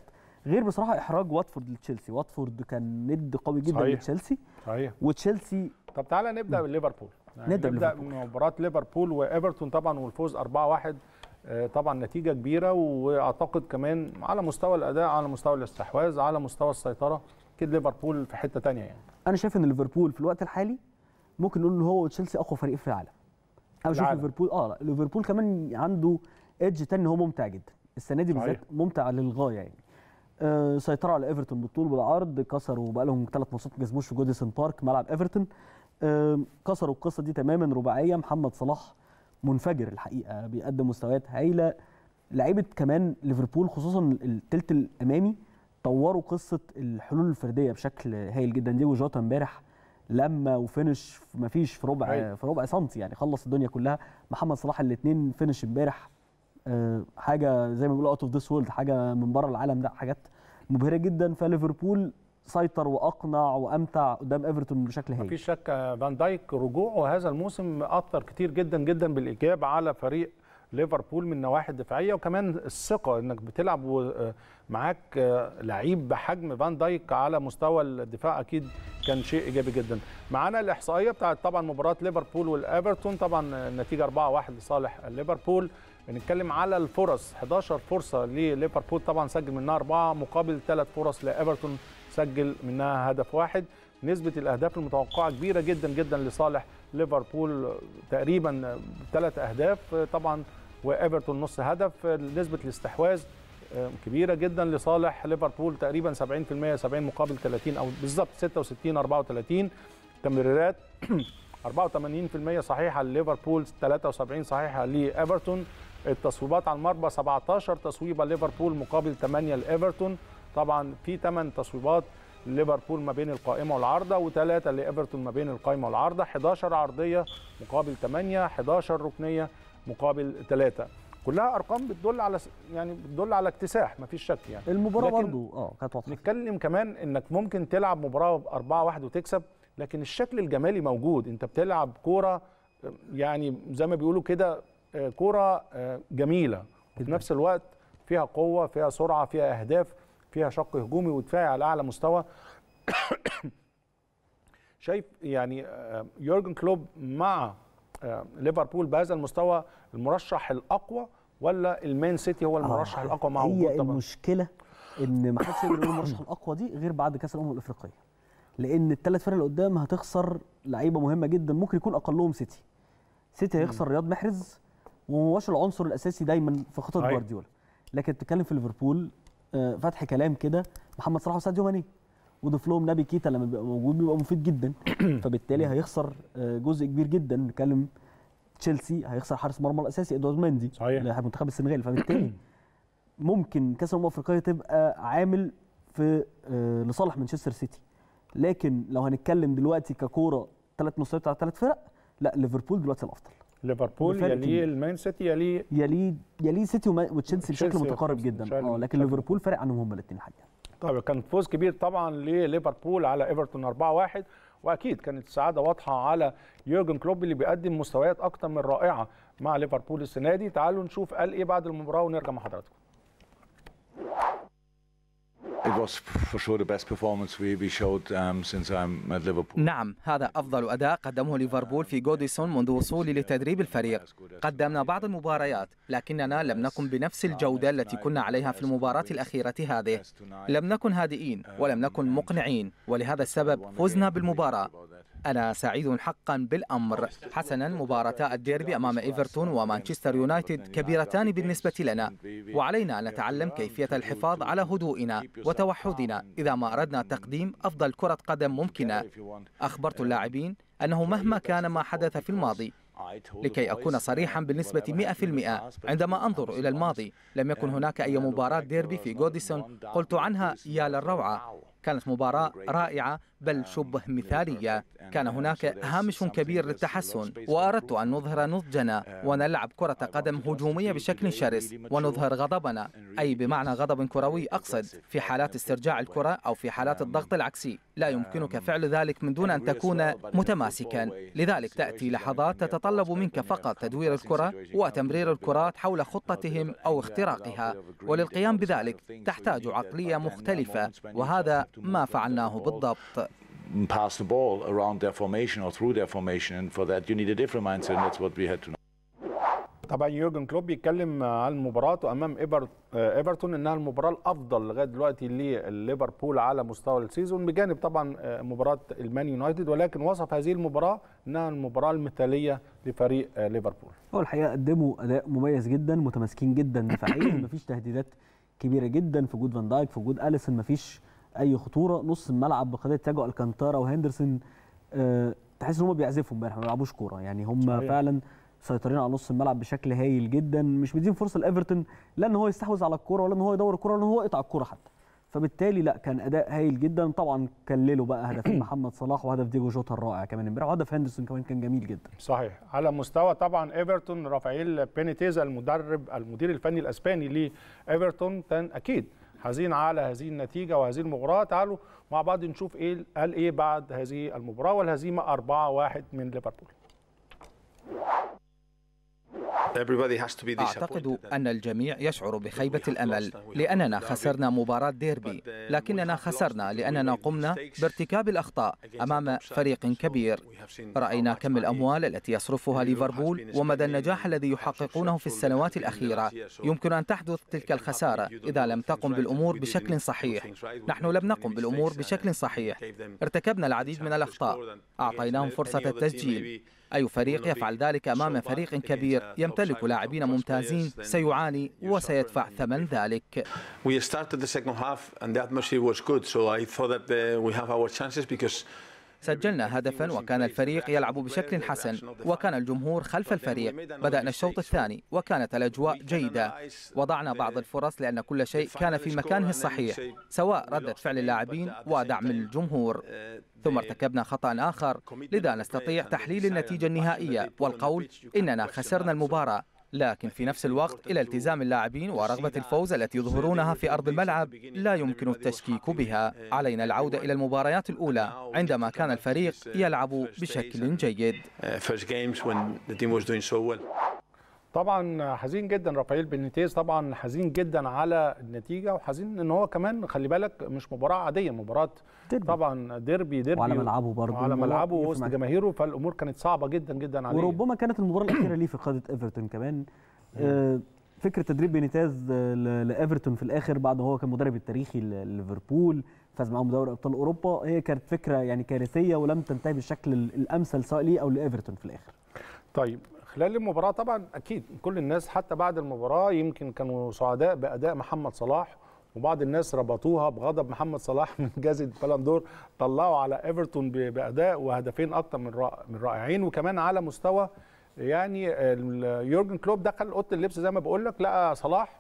غير بصراحه احراج واتفورد لتشيلسي واتفورد كان ند قوي جدا صحيح. لتشيلسي صحيح وتشيلسي طب تعالى نبدا نعم. بليفربول يعني نبدا, نبدأ مباراه ليفربول وايفرتون طبعا والفوز 4-1 آه، طبعا نتيجه كبيره واعتقد كمان على مستوى الاداء على مستوى الاستحواذ على مستوى السيطره اكيد ليفربول في حته ثانيه يعني انا شايف ان ليفربول في الوقت الحالي ممكن نقول ان هو وتشيلسي اقوى فريق في العالم او شوف ليفربول اه ليفربول كمان عنده ايدج تاني هو ممتع جدا السنه دي بالذات ممتع للغايه يعني آه سيطروا على ايفرتون بالطول والعرض كسروا بقى لهم ثلاث ماتشات ما جابوش في جوديسون بارك ملعب ايفرتون آه كسروا القصه دي تماما رباعيه محمد صلاح منفجر الحقيقه بيقدم مستويات هايله لعيبه كمان ليفربول خصوصا الثلث الامامي طوروا قصه الحلول الفرديه بشكل هايل جدا ديجو جوتا امبارح لما وفينش ما فيش في ربع أيوة. في ربع سنتي يعني خلص الدنيا كلها محمد صلاح الاثنين فينش امبارح آه، حاجه زي ما بيقولوا اوت اوف ذس وورلد حاجه من بره العالم ده حاجات مبهره جدا فليفربول سيطر واقنع وامتع قدام ايفرتون بشكل هايل مفيش شك آه، فان دايك رجوعه هذا الموسم اثر كتير جدا جدا بالايجاب على فريق ليفربول من نواحي الدفاعيه وكمان الثقه انك بتلعب آه، معاك آه، لعيب بحجم فان دايك على مستوى الدفاع اكيد كان شيء ايجابي جدا معانا الاحصائيه بتاعت طبعا مباراه ليفربول والايفرتون طبعا النتيجه 4-1 لصالح ليفربول بنتكلم على الفرص 11 فرصه لليفربول طبعا سجل منها اربعه مقابل ثلاث فرص لايفرتون سجل منها هدف واحد نسبة الأهداف المتوقعة كبيرة جدا جدا لصالح ليفربول تقريبا ثلاث أهداف طبعا وايفرتون نص هدف نسبه الاستحواذ آه، كبيره جدا لصالح ليفربول تقريبا 70% 70 مقابل 30 او بالظبط 66 34 تمريرات 84% صحيحه لليفربول 73 صحيحه لايفرتون التصويبات على المرمى 17 تصويبه ليفربول مقابل 8 لايفرتون طبعا في 8 تصويبات ليفربول ما بين القائمه والعارضه وثلاثه لايفرتون ما بين القائمه والعارضه 11 عرضيه مقابل 8 11 ركنيه مقابل ثلاثة كلها ارقام بتدل على يعني بتدل على اكتساح مفيش شك يعني المباراه برضه اه كانت واضحه نتكلم كمان انك ممكن تلعب مباراه أربعة 4 1 وتكسب لكن الشكل الجمالي موجود انت بتلعب كوره يعني زي ما بيقولوا كده آه، كوره آه، جميله في نفس الوقت فيها قوه فيها سرعه فيها اهداف فيها شق هجومي ودفاعي على اعلى مستوى شايف يعني آه، يورجن كلوب مع آه، ليفربول بهذا المستوى المرشح الاقوى ولا المان سيتي هو المرشح آه، الاقوى مع هي المشكله ان ما حدش يقدر يقول المرشح الاقوى دي غير بعد كاس الامم الافريقيه لان الثلاث فرق اللي قدام هتخسر لعيبه مهمه جدا ممكن يكون اقلهم سيتي سيتي هيخسر رياض محرز وهوش العنصر الاساسي دايما في خطط أيوة. جوارديولا لكن تتكلم في ليفربول آه، فتح كلام كده محمد صلاح وساديو ماني وضيف لهم نبي كيتا لما بيبقى موجود بيبقى مفيد جدا فبالتالي هيخسر آه، جزء كبير جدا نتكلم تشيلسي هيخسر حارس المرمى الاساسي ادوارد مندي صحيح منتخب السنغال فبالتالي ممكن كاس الامم الافريقيه تبقى عامل في آه، لصالح مانشستر سيتي لكن لو هنتكلم دلوقتي ككوره ثلاث مستويات بتاع ثلاث فرق لا ليفربول دلوقتي الافضل ليفربول يليه المان سيتي يليه يليه يليه سيتي وتشيلسي بشكل متقارب جدا اه لكن ليفربول فارق عنهم هم الاثنين الحقيقه طبعا كان فوز كبير طبعا لليفربول على ايفرتون 4-1 واكيد كانت السعاده واضحه على يورجن كلوب اللي بيقدم مستويات اكتر من رائعه مع ليفربول السنه دي تعالوا نشوف قال ايه بعد المباراه ونرجع مع حضراتكم It was for sure the best performance we, we showed um, since I'm at Liverpool. نعم هذا أفضل أداء قدمه ليفربول في جوديسون منذ وصولي لتدريب الفريق. قدمنا بعض المباريات لكننا لم نكن بنفس الجودة التي كنا عليها في المباراة الأخيرة هذه. لم نكن هادئين ولم نكن um, مقنعين ولهذا السبب فزنا بالمباراة. أنا سعيد حقا بالأمر حسنا مباراتا الديربي أمام إيفرتون ومانشستر يونايتد كبيرتان بالنسبة لنا وعلينا أن نتعلم كيفية الحفاظ على هدوئنا وتوحدنا إذا ما أردنا تقديم أفضل كرة قدم ممكنة أخبرت اللاعبين أنه مهما كان ما حدث في الماضي لكي أكون صريحا بالنسبة 100% عندما أنظر إلى الماضي لم يكن هناك أي مباراة ديربي في جوديسون قلت عنها يا للروعة كانت مباراة رائعة بل شبه مثالية كان هناك هامش كبير للتحسن وأردت أن نظهر نضجنا ونلعب كرة قدم هجومية بشكل شرس ونظهر غضبنا أي بمعنى غضب كروي أقصد في حالات استرجاع الكرة أو في حالات الضغط العكسي لا يمكنك فعل ذلك من دون أن تكون متماسكا لذلك تأتي لحظات تتطلب منك فقط تدوير الكرة وتمرير الكرات حول خطتهم أو اختراقها وللقيام بذلك تحتاج عقلية مختلفة وهذا ما فعلناه بالضبط pass the ball around their formation or through their formation and for that you need a different mindset and that's what we had know. طبعا يورجن كلوب بيتكلم عن مباراته امام ايفر آه، ايفرتون انها المباراه الافضل لغايه دلوقتي لليفربول على مستوى السيزون بجانب طبعا آه، مباراه المان يونايتد ولكن وصف هذه المباراه انها المباراه المثاليه لفريق آه، ليفربول. هو الحقيقه قدموا اداء مميز جدا متماسكين جدا دفاعيا مفيش تهديدات كبيره جدا في وجود فان دايك في وجود اليسون مفيش اي خطوره نص الملعب بقضيه تياجو الكانتارا وهندرسون أه تحس ان هم بيعزفوا امبارح ما بيلعبوش كوره يعني هم صحيح. فعلا سيطرين على نص الملعب بشكل هايل جدا مش مدين فرصه لايفرتون لا ان هو يستحوذ على الكوره ولا ان هو يدور الكوره ولا ان هو يقطع الكوره حتى فبالتالي لا كان اداء هايل جدا طبعا كللوا بقى هدف محمد صلاح وهدف ديجو جوتا الرائع كمان امبارح وهدف هندرسون كمان كان جميل جدا صحيح على مستوى طبعا ايفرتون رافائيل بينيتيزا المدرب المدير الفني الاسباني لايفرتون كان اكيد حزين على هذه النتيجه وهذه المباراه تعالوا مع بعض نشوف ايه قال ايه بعد هذه المباراه والهزيمه 4-1 من ليفربول أعتقد أن الجميع يشعر بخيبة الأمل لأننا خسرنا مباراة ديربي uh, لكننا خسرنا لأننا قمنا بارتكاب الأخطاء أمام فريق كبير رأينا كم الأموال التي يصرفها ليفربول ومدى النجاح الذي يحققونه في السنوات الأخيرة يمكن أن تحدث uh, تلك الخسارة إذا لم تقم بالأمور بشكل صحيح نحن لم نقم بالأمور بشكل uh, صحيح ارتكبنا العديد من الأخطاء أعطيناهم فرصة التسجيل أي فريق يفعل ذلك أمام فريق كبير يمتلك لاعبين ممتازين سيعاني وسيدفع ثمن ذلك. We started the second half and the atmosphere was good so I thought that we have our chances because سجلنا هدفا وكان الفريق يلعب بشكل حسن وكان الجمهور خلف الفريق بدأنا الشوط الثاني وكانت الأجواء جيدة وضعنا بعض الفرص لأن كل شيء كان في مكانه الصحيح سواء ردة فعل اللاعبين ودعم الجمهور أه، ثم ارتكبنا خطأ آخر لذا نستطيع تحليل النتيجة النهائية والقول إننا خسرنا المباراة لكن في نفس الوقت إلى التزام اللاعبين ورغبة الفوز التي يظهرونها في أرض الملعب لا يمكن التشكيك بها علينا العودة إلى المباريات الأولى عندما كان الفريق يلعب بشكل جيد uh, طبعا حزين جدا رافائيل بينيتيز طبعا حزين جدا على النتيجه وحزين ان هو كمان خلي بالك مش مباراه عاديه مباراه ديربي. طبعا ديربي ديربي وعلى ملعبه برضه وعلى ملعبه وسط جماهيره فالامور كانت صعبه جدا جدا عليه وربما كانت المباراه الاخيره ليه في قاده ايفرتون كمان آه، فكره تدريب بنيتيز لايفرتون في الاخر بعد هو كان مدرب التاريخي لليفربول فاز معاهم دوري ابطال اوروبا هي كانت فكره يعني كارثيه ولم تنتهي بالشكل الامثل سواء ليه او لايفرتون في الاخر طيب خلال المباراه طبعا اكيد كل الناس حتى بعد المباراه يمكن كانوا سعداء باداء محمد صلاح وبعض الناس ربطوها بغضب محمد صلاح من جائزه بلندور طلعوا على ايفرتون باداء وهدفين اكتر من من رائعين وكمان على مستوى يعني يورجن كلوب دخل اوضه اللبس زي ما بقول لك لقى صلاح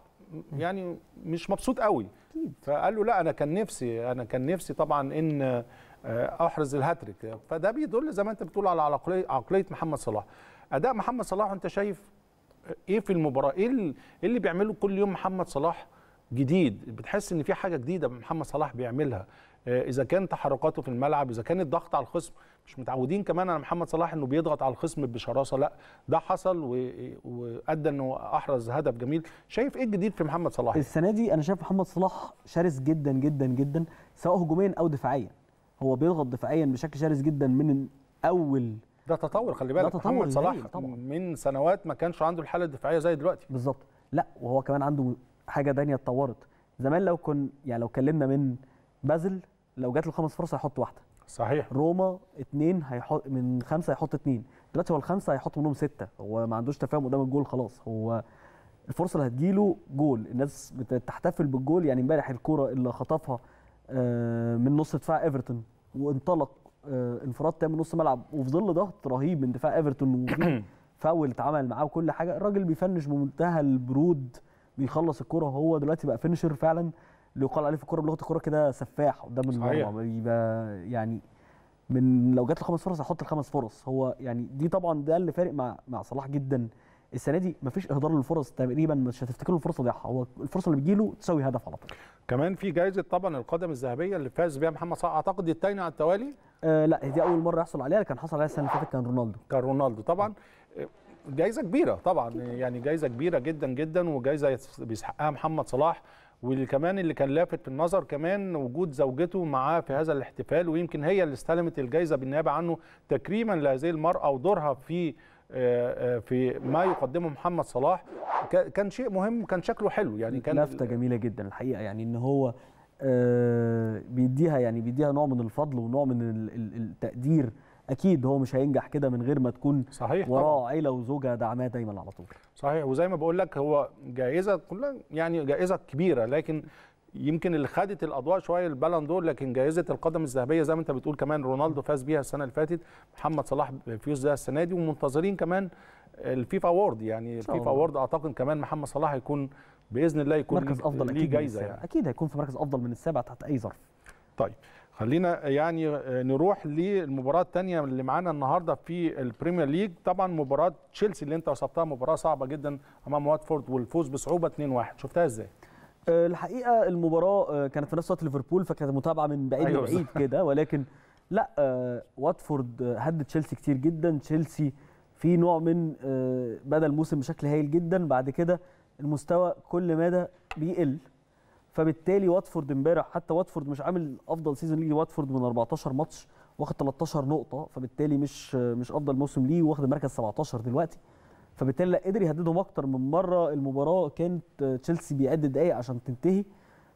يعني مش مبسوط قوي فقال له لا انا كان نفسي انا كان نفسي طبعا ان آه، احرز الهاتريك فده بيدل زي ما انت بتقول على عقليه محمد صلاح اداء محمد صلاح انت شايف ايه في المباراه إيه, ايه اللي بيعمله كل يوم محمد صلاح جديد بتحس ان في حاجه جديده محمد صلاح بيعملها آه، اذا كان تحركاته في الملعب اذا كان الضغط على الخصم مش متعودين كمان على محمد صلاح انه بيضغط على الخصم بشراسه لا ده حصل وادى انه احرز هدف جميل شايف ايه الجديد في محمد صلاح السنه دي انا شايف محمد صلاح شرس جدا جدا جدا سواء هجوميا او دفاعيا هو بيضغط دفاعيا بشكل شرس جدا من اول ده تطور خلي بالك ده تطور محمد صلاح طبعا. من سنوات ما كانش عنده الحاله الدفاعيه زي دلوقتي بالظبط لا وهو كمان عنده حاجه ثانيه اتطورت زمان لو كن يعني لو كلمنا من بازل لو جات له خمس فرص هيحط واحده صحيح روما اثنين هيحط من خمسه هيحط اثنين دلوقتي هو الخمسه هيحط منهم سته هو ما عندوش تفاهم قدام الجول خلاص هو الفرصه اللي هتجيله جول الناس بتحتفل بالجول يعني امبارح الكوره اللي خطفها آه، من نص دفاع ايفرتون وانطلق آه، انفراد تام نص ملعب وفي ظل ضغط رهيب من دفاع ايفرتون وفي فاول اتعمل معاه وكل حاجه الراجل بيفنش بمنتهى البرود بيخلص الكره هو دلوقتي بقى فينشر فعلا اللي يقال عليه في الكوره بلغه الكوره كده سفاح قدام المرمى بيبقى يعني من لو جات له خمس فرص هيحط الخمس فرص هو يعني دي طبعا ده اللي فارق مع مع صلاح جدا السنه دي مفيش اهدار للفرص تقريبا مش هتفتكر له ضيعها هو الفرصه اللي بتجيله تساوي هدف على طول كمان في جائزه طبعا القدم الذهبيه اللي فاز بيها محمد صلاح اعتقد دي الثانيه على التوالي آه لا دي اول مره يحصل عليها كان حصل عليها السنه اللي فاتت كان رونالدو كان رونالدو طبعا جائزه كبيره طبعا يعني جائزه كبيره جدا جدا وجائزه بيسحقها محمد صلاح وكمان اللي كان لافت في النظر كمان وجود زوجته معاه في هذا الاحتفال ويمكن هي اللي استلمت الجائزه بالنيابه عنه تكريما لهذه المراه ودورها في آه، آه، في ما يقدمه محمد صلاح كان شيء مهم كان شكله حلو يعني كان لفته جميله جدا الحقيقه يعني ان هو آه، بيديها يعني بيديها نوع من الفضل ونوع من التقدير اكيد هو مش هينجح كده من غير ما تكون صحيح وراه عيله وزوجه دعماه دايما على طول صحيح وزي ما بقول لك هو جائزه كلها يعني جائزه كبيره لكن يمكن اللي خدت الاضواء شويه البالون دور لكن جائزه القدم الذهبيه زي ما انت بتقول كمان رونالدو فاز بيها السنه اللي فاتت محمد صلاح فيوز ده السنه دي ومنتظرين كمان الفيفا وورد يعني الفيفا وورد اعتقد كمان محمد صلاح هيكون باذن الله يكون مركز افضل ليه اكيد جايزه يعني. اكيد هيكون في مركز افضل من السابع تحت اي ظرف طيب خلينا يعني نروح للمباراه الثانيه اللي معانا النهارده في البريمير ليج طبعا مباراه تشيلسي اللي انت وصفتها مباراه صعبه جدا امام واتفورد والفوز بصعوبه 2-1 شفتها ازاي آه، الحقيقه المباراه آه، كانت في نفس وقت ليفربول فكانت متابعه من بعيد أيوة لبعيد كده ولكن لا آه، واتفورد هد تشيلسي كتير جدا تشيلسي في نوع من بدا الموسم بشكل هايل جدا بعد كده المستوى كل مدى بيقل فبالتالي واتفورد امبارح حتى واتفورد مش عامل افضل سيزون ليه واتفورد من 14 ماتش واخد 13 نقطه فبالتالي مش مش افضل موسم ليه واخد المركز 17 دلوقتي فبالتالي لا قدر يهددهم اكتر من مره المباراه كانت آه، تشيلسي بيعد دقايق عشان تنتهي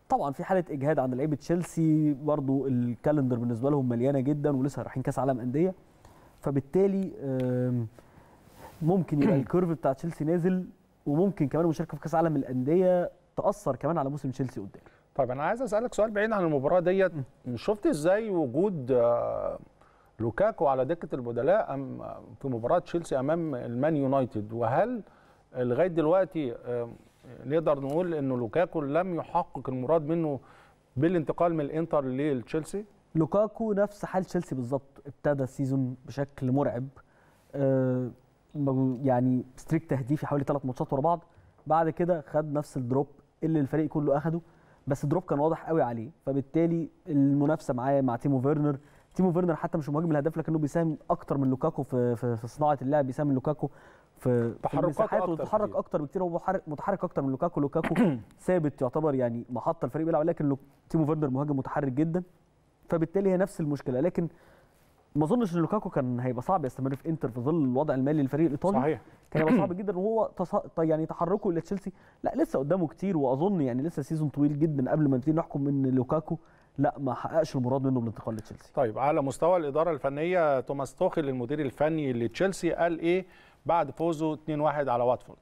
طبعا في حاله اجهاد عند لعيبه تشيلسي برضو الكالندر بالنسبه لهم مليانه جدا ولسه رايحين كاس عالم انديه فبالتالي ممكن يبقى الكيرف بتاع تشيلسي نازل وممكن كمان المشاركه في كاس عالم الانديه تاثر كمان على موسم تشيلسي قدام طيب انا عايز اسالك سؤال بعيد عن المباراه ديت شفت ازاي وجود آه، لوكاكو على دكه البدلاء في مباراه تشيلسي امام المان يونايتد وهل لغايه دلوقتي نقدر نقول أن لوكاكو لم يحقق المراد منه بالانتقال من الانتر لتشيلسي لوكاكو نفس حال تشيلسي بالظبط ابتدى السيزون بشكل مرعب آه، يعني ستريك تهديفي حوالي ثلاث ماتشات ورا بعض بعد كده خد نفس الدروب اللي الفريق كله اخده بس الدروب كان واضح قوي عليه فبالتالي المنافسه معاه مع تيمو فيرنر تيمو فيرنر حتى مش مهاجم الهداف لكنه بيساهم اكتر من لوكاكو في في, في صناعه اللعب بيساهم لوكاكو في تحركات وتحرك اكتر بكتير هو متحرك اكتر من لوكاكو لوكاكو ثابت يعتبر يعني محطه الفريق بيلعب لكن تيمو فيرنر مهاجم متحرك جدا فبالتالي هي نفس المشكله لكن ما اظنش ان لوكاكو كان هيبقى صعب يستمر في انتر في ظل الوضع المالي للفريق الايطالي صحيح كان هيبقى صعب جدا وهو تص... يعني تحركه لتشيلسي لا لسه قدامه كتير واظن يعني لسه سيزون طويل جدا قبل ما نبتدي نحكم ان لوكاكو لا ما حققش المراد منه بالانتقال لتشيلسي طيب على مستوى الاداره الفنيه توماس توخل المدير الفني لتشيلسي قال ايه بعد فوزه 2-1 على واتفورد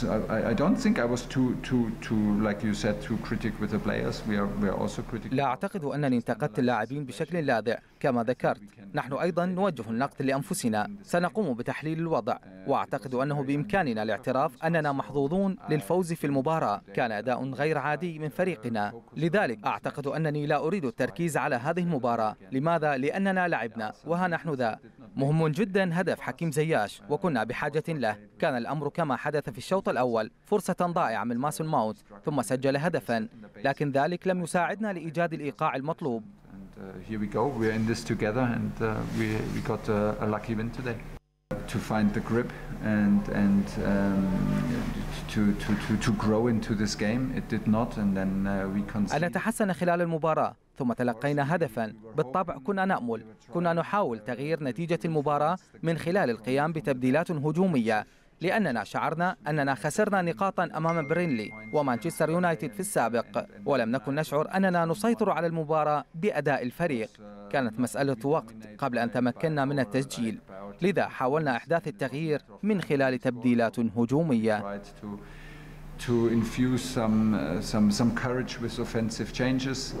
So I, I don't think I was too, too, too, like you said, too with the players. We are, we are also لا أعتقد أنني انتقدت اللاعبين بشكل لاذع كما ذكرت. نحن أيضا نوجه النقد لأنفسنا. سنقوم بتحليل الوضع وأعتقد أنه بإمكاننا الاعتراف أننا محظوظون للفوز في المباراة. كان أداء غير عادي من فريقنا. لذلك أعتقد أنني لا أريد التركيز على هذه المباراة. لماذا؟ لأننا لعبنا وها نحن ذا. مهم جدا هدف حكيم زياش وكنا بحاجة له. كان الأمر كما حدث في الشوط الأول فرصة ضائعة من ماسون ماوت ثم سجل هدفا لكن ذلك لم يساعدنا لإيجاد الإيقاع المطلوب to find the grip and and um, to, to, to, to grow into this game. It did not, and then uh, we conceded. أنا تحسن خلال المباراة ثم تلقينا هدفا بالطبع كنا نأمل كنا نحاول تغيير نتيجة المباراة من خلال القيام بتبديلات هجومية لأننا شعرنا أننا خسرنا نقاطا أمام برينلي ومانشستر يونايتد في السابق ولم نكن نشعر أننا نسيطر على المباراة بأداء الفريق كانت مسألة وقت قبل أن تمكنا من التسجيل لذا حاولنا إحداث التغيير من خلال تبديلات هجومية to infuse some, uh, some, some courage with offensive changes.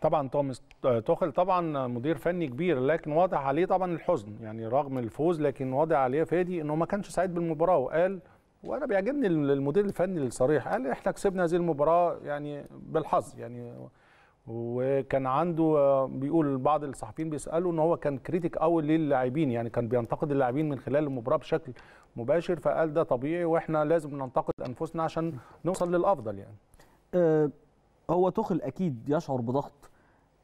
طبعا توماس توخل طبعا مدير فني كبير لكن واضح عليه طبعا الحزن يعني رغم الفوز لكن واضح عليه فادي انه ما كانش سعيد بالمباراه وقال وانا بيعجبني المدير الفني الصريح قال احنا كسبنا هذه المباراه يعني بالحظ يعني وكان عنده بيقول بعض الصحفيين بيسالوا ان هو كان كريتيك قوي للاعبين يعني كان بينتقد اللاعبين من خلال المباراه بشكل مباشر فقال ده طبيعي واحنا لازم ننتقد انفسنا عشان نوصل للافضل يعني آه، هو تخل اكيد يشعر بضغط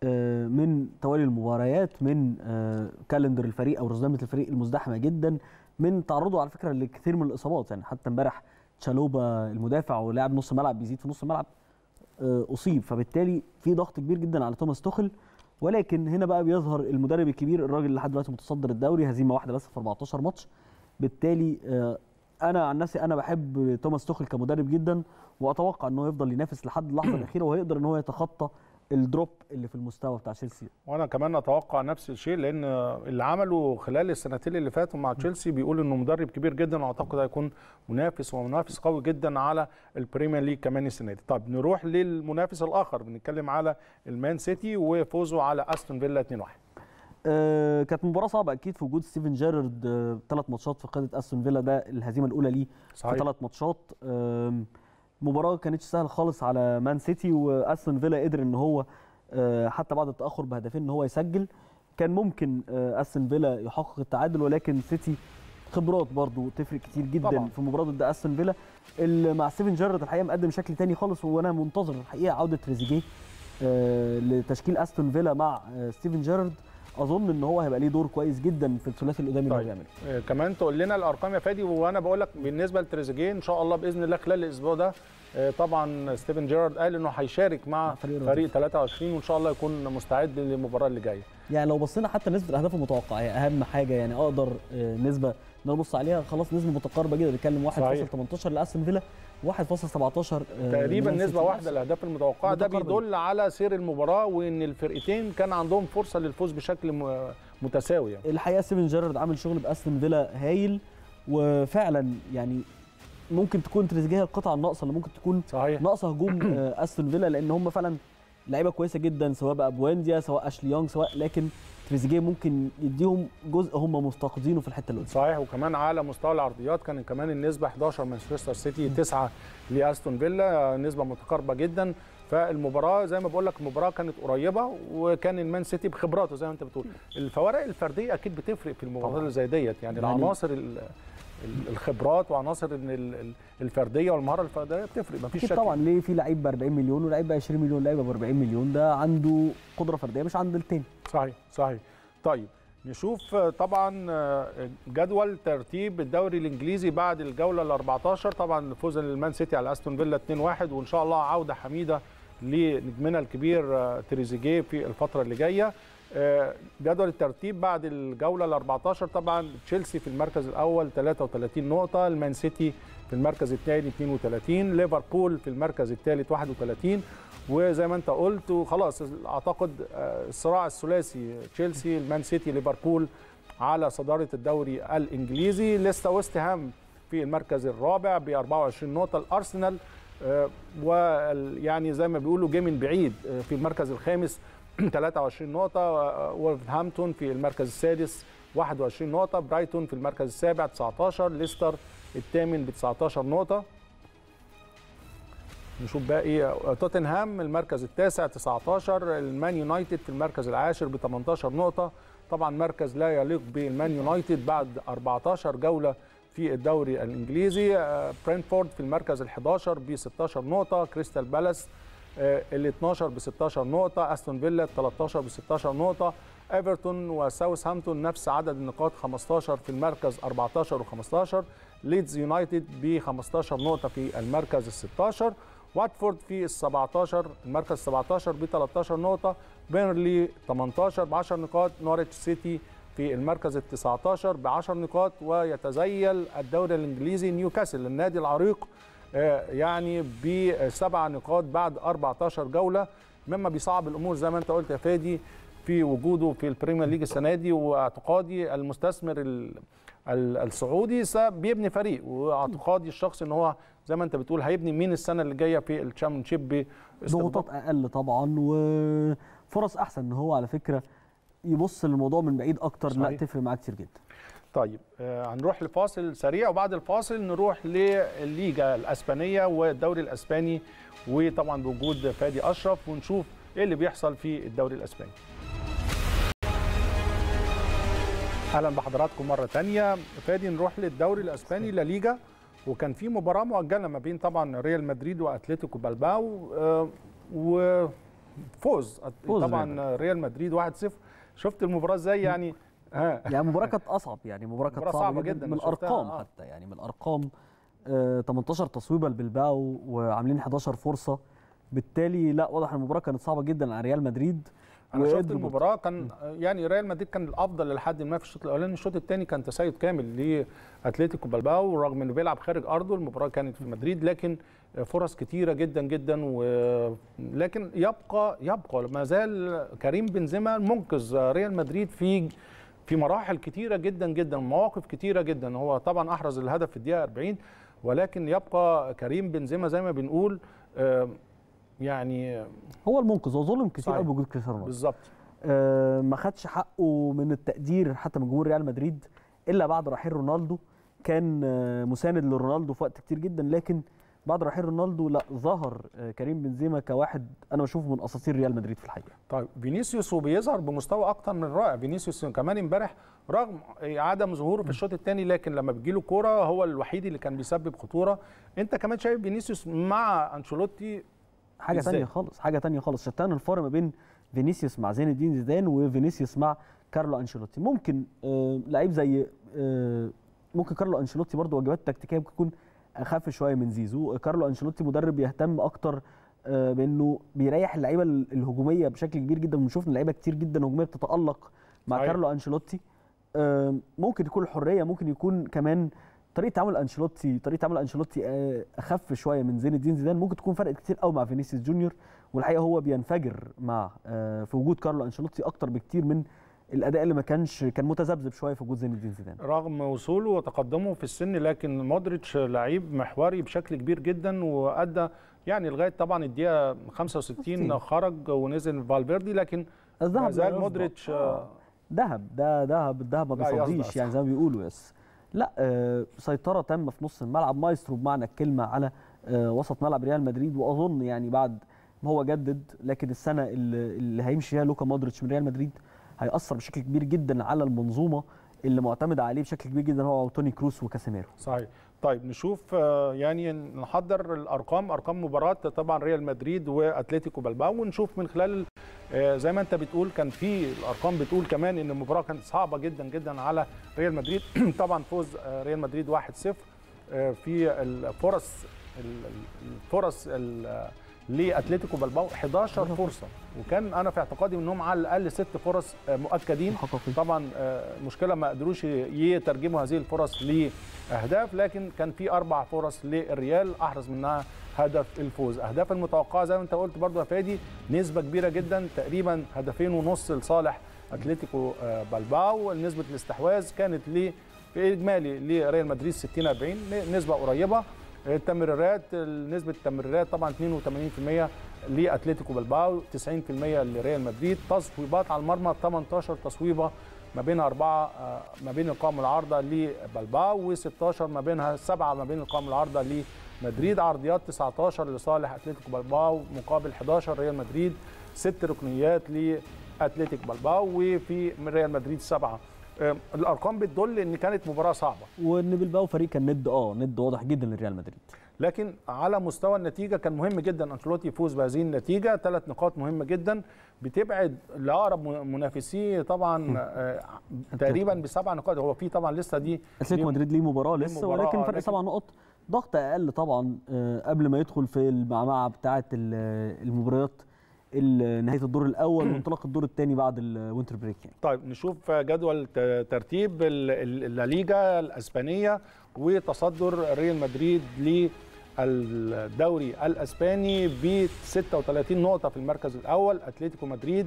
آه، من توالي المباريات من آه، كالندر الفريق او رزمه الفريق المزدحمه جدا من تعرضه على فكره لكثير من الاصابات يعني حتى امبارح تشالوبا المدافع ولاعب نص ملعب بيزيد في نص الملعب آه، اصيب فبالتالي في ضغط كبير جدا على توماس توخل ولكن هنا بقى بيظهر المدرب الكبير الراجل اللي لحد دلوقتي متصدر الدوري هزيمه واحده بس في 14 ماتش بالتالي انا عن نفسي انا بحب توماس توخل كمدرب جدا واتوقع انه يفضل ينافس لحد اللحظه الاخيره وهيقدر ان هو يتخطى الدروب اللي في المستوى بتاع تشيلسي وانا كمان اتوقع نفس الشيء لان اللي عمله خلال السنتين اللي فاتوا مع تشيلسي بيقول انه مدرب كبير جدا واعتقد هيكون منافس ومنافس قوي جدا على البريمير ليج كمان السنه دي طب نروح للمنافس الاخر بنتكلم على المان سيتي وفوزه على استون فيلا 2-1 آه، كانت مباراه صعبه اكيد في وجود ستيفن جيرارد ثلاث آه، ماتشات في قاده استون فيلا ده الهزيمه الاولى ليه في ثلاث ماتشات آه مباراه كانتش سهله خالص على مان سيتي واستون فيلا قدر ان هو آه، حتى بعد التاخر بهدفين ان هو يسجل كان ممكن استون فيلا يحقق التعادل ولكن سيتي خبرات برضو تفرق كتير جدا طبعا. في مباراه ضد استون فيلا اللي مع ستيفن جيرارد الحقيقه مقدم شكل تاني خالص وانا منتظر الحقيقه عوده تريزيجيه لتشكيل استون فيلا مع ستيفن جيرارد اظن ان هو هيبقى ليه دور كويس جدا في الثلاثي القدامي طيب. اللي هو بيعمله آه، كمان تقول لنا الارقام يا فادي وانا بقول لك بالنسبه لتريزيجيه ان شاء الله باذن الله خلال الاسبوع ده آه، طبعا ستيفن جيرارد قال انه هيشارك مع فريق, فريق 23 وان شاء الله يكون مستعد للمباراه اللي جايه يعني لو بصينا حتى نسبه الاهداف المتوقعه هي اهم حاجه يعني اقدر آه، نسبه نبص عليها خلاص نسبه متقاربه جدا بنتكلم 1.18 لاستون فيلا 1.17 آه، تقريبا نسبه واحده الاهداف المتوقعه ده بيدل على سير المباراه وان الفرقتين كان عندهم فرصه للفوز بشكل متساوي يعني. الحقيقه سيفن جيرارد عامل شغل باستون فيلا هايل وفعلا يعني ممكن تكون تريزيجيه القطعه الناقصه اللي ممكن تكون صحيح. ناقصه هجوم آه، استون فيلا لان هم فعلا لعيبه كويسه جدا سواء بقى بوانديا سواء اشلي يونغ سواء لكن تريزيجيه ممكن يديهم جزء هم مفتقدينه في الحته الاولى صحيح وكمان على مستوى العرضيات كان كمان النسبه 11 مانشستر سيتي 9 لاستون فيلا نسبه متقاربه جدا فالمباراه زي ما بقول لك المباراه كانت قريبه وكان المان سيتي بخبراته زي ما انت بتقول الفوارق الفرديه اكيد بتفرق في المباريات اللي زي ديت يعني, يعني العناصر الخبرات وعناصر ان الفرديه والمهاره الفرديه بتفرق مفيش شك طبعا ليه في لعيب ب 40 مليون ولعيب ب 20 مليون لعيب ب 40 مليون ده عنده قدره فرديه مش عند التاني صحيح صحيح طيب نشوف طبعا آه، جدول ترتيب الدوري الانجليزي بعد الجوله ال 14 طبعا فوز المان سيتي على استون فيلا 2-1 وان شاء الله عوده حميده لنجمنا الكبير آه، تريزيجيه في الفتره اللي جايه آه، جدول الترتيب بعد الجوله ال 14 طبعا تشيلسي في المركز الاول 33 نقطه المان سيتي في المركز الثاني 32 ليفربول في المركز الثالث 31 وزي ما انت قلت وخلاص اعتقد آه، الصراع الثلاثي تشيلسي المان سيتي ليفربول على صداره الدوري الانجليزي لسه ويست هام في المركز الرابع ب 24 نقطه الارسنال آه، ويعني زي ما بيقولوا جيم بعيد في المركز الخامس 23 نقطة آه، وولفهامبتون في المركز السادس 21 نقطة برايتون في المركز السابع 19 ليستر الثامن ب 19 نقطة نشوف بقى ايه توتنهام المركز التاسع 19 المان يونايتد في المركز العاشر ب 18 نقطة طبعا مركز لا يليق بالمان يونايتد بعد 14 جولة في الدوري الانجليزي آه، برينفورد في المركز ال11 ب 16 نقطة كريستال بالاس آه، ال 12 ب 16 نقطه استون فيلا 13 ب 16 نقطه ايفرتون وساوثهامبتون نفس عدد النقاط 15 في المركز 14 و15 ليدز يونايتد ب 15 نقطه في المركز ال 16 واتفورد في ال 17 المركز 17 ب 13 نقطه بيرلي 18 ب 10 نقاط نوريتش سيتي في المركز ال 19 ب 10 نقاط ويتزيل الدوري الانجليزي نيوكاسل النادي العريق آه، يعني بسبع نقاط بعد 14 جوله مما بيصعب الامور زي ما انت قلت يا فادي في وجوده في البريمير ليج السنه دي واعتقادي المستثمر السعودي بيبني فريق واعتقادي الشخصي ان هو زي ما انت بتقول هيبني مين السنه اللي جايه في الشامبيونشيب ضغوطات اقل طبعا وفرص احسن ان هو على فكره يبص للموضوع من بعيد اكتر صحيح. لا تفرق معاه كتير جدا طيب آه، هنروح لفاصل سريع وبعد الفاصل نروح للليجا الاسبانيه والدوري الاسباني وطبعا بوجود فادي اشرف ونشوف ايه اللي بيحصل في الدوري الاسباني اهلا بحضراتكم مره تانية فادي نروح للدوري الاسباني لا ليجا وكان في مباراه مؤجله ما بين طبعا ريال مدريد واتلتيكو بالباو آه، وفوز طبعا ريال مدريد 1-0 شفت المباراه ازاي يعني آه. يعني مباراه كانت اصعب يعني مباراه كانت صعبة, صعبه جدا, جدا من الارقام آه. حتى يعني من الارقام آه 18 تصويبه لبلباو وعاملين 11 فرصه بالتالي لا واضح المباراه كانت صعبه جدا على ريال مدريد انا شفت المباراه كان يعني ريال مدريد كان الافضل لحد ما في الشوط الاولاني الشوط الثاني كان تسيد كامل لاتلتيكو بلباو رغم انه بيلعب خارج ارضه المباراه كانت في مدريد لكن فرص كتيره جدا جدا ولكن يبقى يبقى ما زال كريم بنزيما منقذ ريال مدريد في في مراحل كتيرة جدا جدا مواقف كتيرة جدا هو طبعا أحرز الهدف في الدقيقة 40 ولكن يبقى كريم بنزيما زي ما بنقول يعني هو المنقذ وظلم كتير قوي بوجود كريستيانو رونالدو بالظبط آه، ما خدش حقه من التقدير حتى من جمهور ريال مدريد الا بعد رحيل رونالدو كان آه، مساند لرونالدو في وقت كتير جدا لكن بعد رحيل رونالدو لا ظهر آه، كريم بنزيما كواحد انا بشوفه من اساطير ريال مدريد في الحقيقه طيب فينيسيوس وبيظهر بمستوى اكتر من رائع فينيسيوس كمان امبارح رغم عدم ظهوره في الشوط الثاني لكن لما له كوره هو الوحيد اللي كان بيسبب خطوره انت كمان شايف فينيسيوس مع انشيلوتي حاجه ثانيه خالص حاجه ثانيه خالص شتان الفرق ما بين فينيسيوس مع زين الدين زيدان وفينيسيوس مع كارلو انشيلوتي ممكن آه، لعيب زي آه، ممكن كارلو انشيلوتي برده واجبات تكتيكيه ممكن يكون اخف شويه من زيزو كارلو انشيلوتي مدرب يهتم اكتر آه، بانه بيريح اللعيبه الهجوميه بشكل كبير جدا بنشوف لعيبه كتير جدا هجوميه بتتالق مع أيوة. كارلو انشيلوتي آه، ممكن يكون الحريه ممكن يكون كمان طريقه تعامل انشيلوتي طريقه تعامل انشيلوتي آه، اخف شويه من زين الدين زيدان ممكن تكون فرقت كتير قوي مع فينيسيوس جونيور والحقيقه هو بينفجر مع في وجود كارلو انشيلوتي اكتر بكتير من الاداء اللي ما كانش كان متذبذب شويه في وجود زين الدين زيدان رغم وصوله وتقدمه في السن لكن مودريتش لعيب محوري بشكل كبير جدا وادى يعني لغايه طبعا الدقيقه 65 خرج ونزل فالفيردي لكن الذهب مودريتش آه. ذهب ده ذهب الذهب ما بيصديش يعني زي ما بيقولوا يس لا آه سيطره تامه في نص الملعب مايسترو بمعنى الكلمه على آه وسط ملعب ريال مدريد واظن يعني بعد ما هو جدد لكن السنه اللي, اللي هيمشي فيها لوكا مودريتش من ريال مدريد هيأثر بشكل كبير جدا على المنظومه اللي معتمد عليه بشكل كبير جدا هو توني كروس وكاسيميرو صحيح طيب نشوف آه، يعني نحضر الارقام ارقام مباراه طبعا ريال مدريد واتلتيكو بالباو ونشوف من خلال آه، زي ما انت بتقول كان في الارقام بتقول كمان ان المباراه كانت صعبه جدا جدا على ريال مدريد طبعا فوز آه، ريال مدريد 1-0 في الفرص الفرص لاتلتيكو بالباو 11 فرصه وكان انا في اعتقادي انهم على الاقل ست فرص آه، مؤكدين محققين. طبعا آه، مشكله ما قدروش يترجموا هذه الفرص لاهداف لكن كان في اربع فرص للريال احرز منها هدف الفوز اهداف المتوقعه زي ما انت قلت برضو يا فادي نسبه كبيره جدا تقريبا هدفين ونص لصالح اتلتيكو آه، بالباو نسبه الاستحواذ كانت ل في اجمالي لريال مدريد 60 40 نسبه قريبه التمريرات نسبه التمريرات طبعا 82% لاتلتيكو بالباو 90% لريال مدريد تصويبات على المرمى 18 تصويبه ما بين أربعة آه، ما بين القائم العارضه لبلباو و16 ما بينها سبعة ما بين القائم العارضه لمدريد عرضيات 19 لصالح أتلتيكو بلباو مقابل 11 ريال مدريد ست ركنيات لاتلتيكو بلباو وفي ريال مدريد سبعة الارقام بتدل ان كانت مباراه صعبه وان بالباو فريق كان ند اه ند واضح جدا لريال مدريد لكن على مستوى النتيجه كان مهم جدا انشيلوتي يفوز بهذه النتيجه ثلاث نقاط مهمه جدا بتبعد لاقرب منافسيه طبعا آه، تقريبا بسبع نقاط هو في طبعا لسه دي اتلتيكو مدريد ليه مباراه لسه ولكن آه، فرق سبع نقط ضغط اقل طبعا آه، قبل ما يدخل في المعمعه بتاعه المباريات نهايه الدور الاول وانطلاق الدور الثاني بعد الوينتر بريك يعني. طيب نشوف جدول ترتيب الليغا الاسبانيه وتصدر ريال مدريد للدوري الاسباني ب 36 نقطه في المركز الاول اتلتيكو مدريد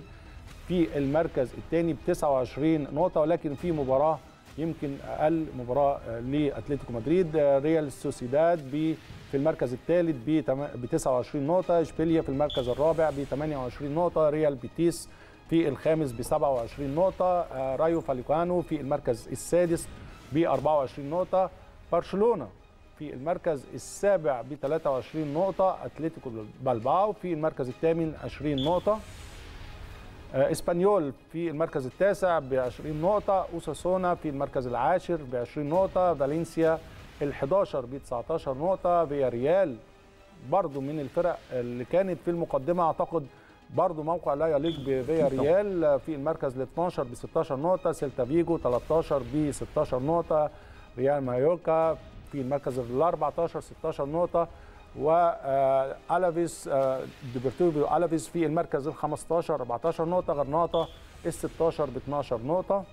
في المركز الثاني ب 29 نقطه ولكن في مباراه يمكن اقل مباراه لاتلتيكو مدريد ريال سوسيداد ب في المركز الثالث ب 29 نقطة، إشبيليا في المركز الرابع ب 28 نقطة، ريال بيتيس في الخامس ب 27 نقطة، آه، رايو فاليكانو في المركز السادس ب 24 نقطة، برشلونة في المركز السابع ب 23 نقطة، أتلتيكو بالباو في المركز الثامن 20 نقطة، آه، اسبانيول في المركز التاسع ب 20 نقطة، أوساسونا في المركز العاشر ب 20 نقطة، فالنسيا ال11 ب 19 نقطه فيا ريال برضو من الفرق اللي كانت في المقدمه اعتقد برضو موقع لا يليق بفيا ريال في المركز ال12 ب 16 نقطه سيلتا فيجو 13 ب 16 نقطه ريال مايوركا في المركز ال14 16 نقطه و آه، الافيس آه، ديبرتيفو الافيس في المركز ال15 14 نقطه غرناطه ال16 ب 12 نقطه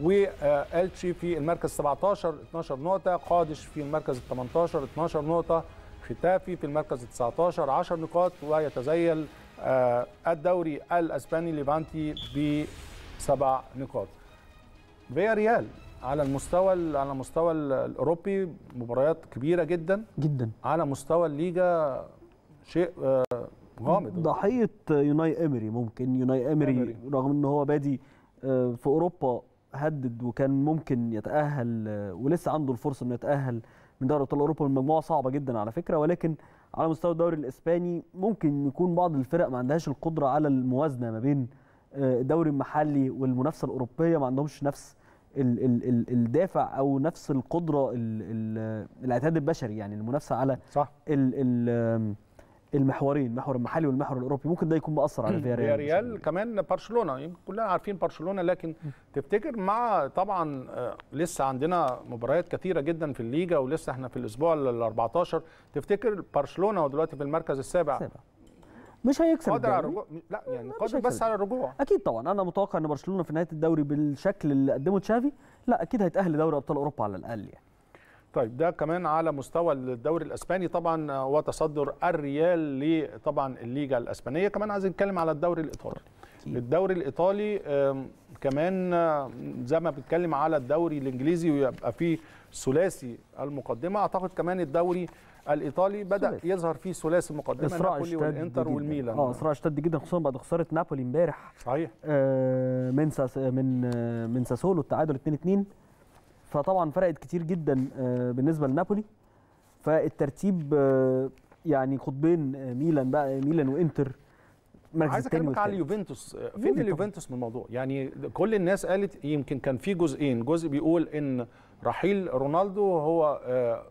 والتشي في المركز 17 12 نقطه قادش في المركز 18 12 نقطه ختافي في المركز 19 10 نقاط ويتزيل آه، الدوري الاسباني ليفانتي بسبع نقاط فيا ريال على المستوى على المستوى الاوروبي مباريات كبيره جدا جدا على مستوى الليجا شيء آه، غامض ضحيه يوناي امري ممكن يوناي امري, أمري. رغم ان هو بادي آه، في اوروبا هدد وكان ممكن يتاهل آه، ولسه عنده الفرصه انه يتاهل من دوري ابطال اوروبا المجموعه صعبه جدا على فكره ولكن على مستوى الدوري الاسباني ممكن يكون بعض الفرق ما عندهاش القدره على الموازنه ما بين آه، الدوري المحلي والمنافسه الاوروبيه ما عندهمش نفس الدافع او نفس القدره آه، الاعتاد البشري يعني المنافسه على صح الـ الـ المحورين محور المحلي والمحور الاوروبي ممكن ده يكون مأثر على فياريال فياريال كمان برشلونه يمكن كلنا عارفين برشلونه لكن تفتكر مع طبعا آه، لسه عندنا مباريات كثيره جدا في الليجا ولسه احنا في الاسبوع ال 14 تفتكر برشلونه ودلوقتي في المركز السابع سابع. مش هيكسب قادر على الرجوع لا يعني قادر بس على الرجوع اكيد طبعا انا متوقع ان برشلونه في نهايه الدوري بالشكل اللي قدمه تشافي لا اكيد هيتاهل لدوري ابطال اوروبا على الاقل يعني طيب ده كمان على مستوى الدوري الاسباني طبعا آه، وتصدر الريال لطبعا الليجا الاسبانيه كمان عايزين نتكلم على الدوري الايطالي الدوري الايطالي كمان آه، زي ما بنتكلم على الدوري الانجليزي ويبقى فيه ثلاثي المقدمه اعتقد كمان الدوري الايطالي بدا ثلاثي. يظهر فيه ثلاثي المقدمه نابولي والانتر والميلان اه اسرع اشتد جدا خصوصا بعد خساره نابولي امبارح صحيح آه من ساس من آه، من ساسولو التعادل 2 2 فطبعا فرقت كتير جدا آه، بالنسبه لنابولي فالترتيب آه، يعني قطبين آه، ميلان بقى ميلان وانتر المركز عايز اكلمك على اليوفنتوس فين اليوفنتوس من الموضوع يعني كل الناس قالت يمكن كان في جزئين جزء بيقول ان رحيل رونالدو هو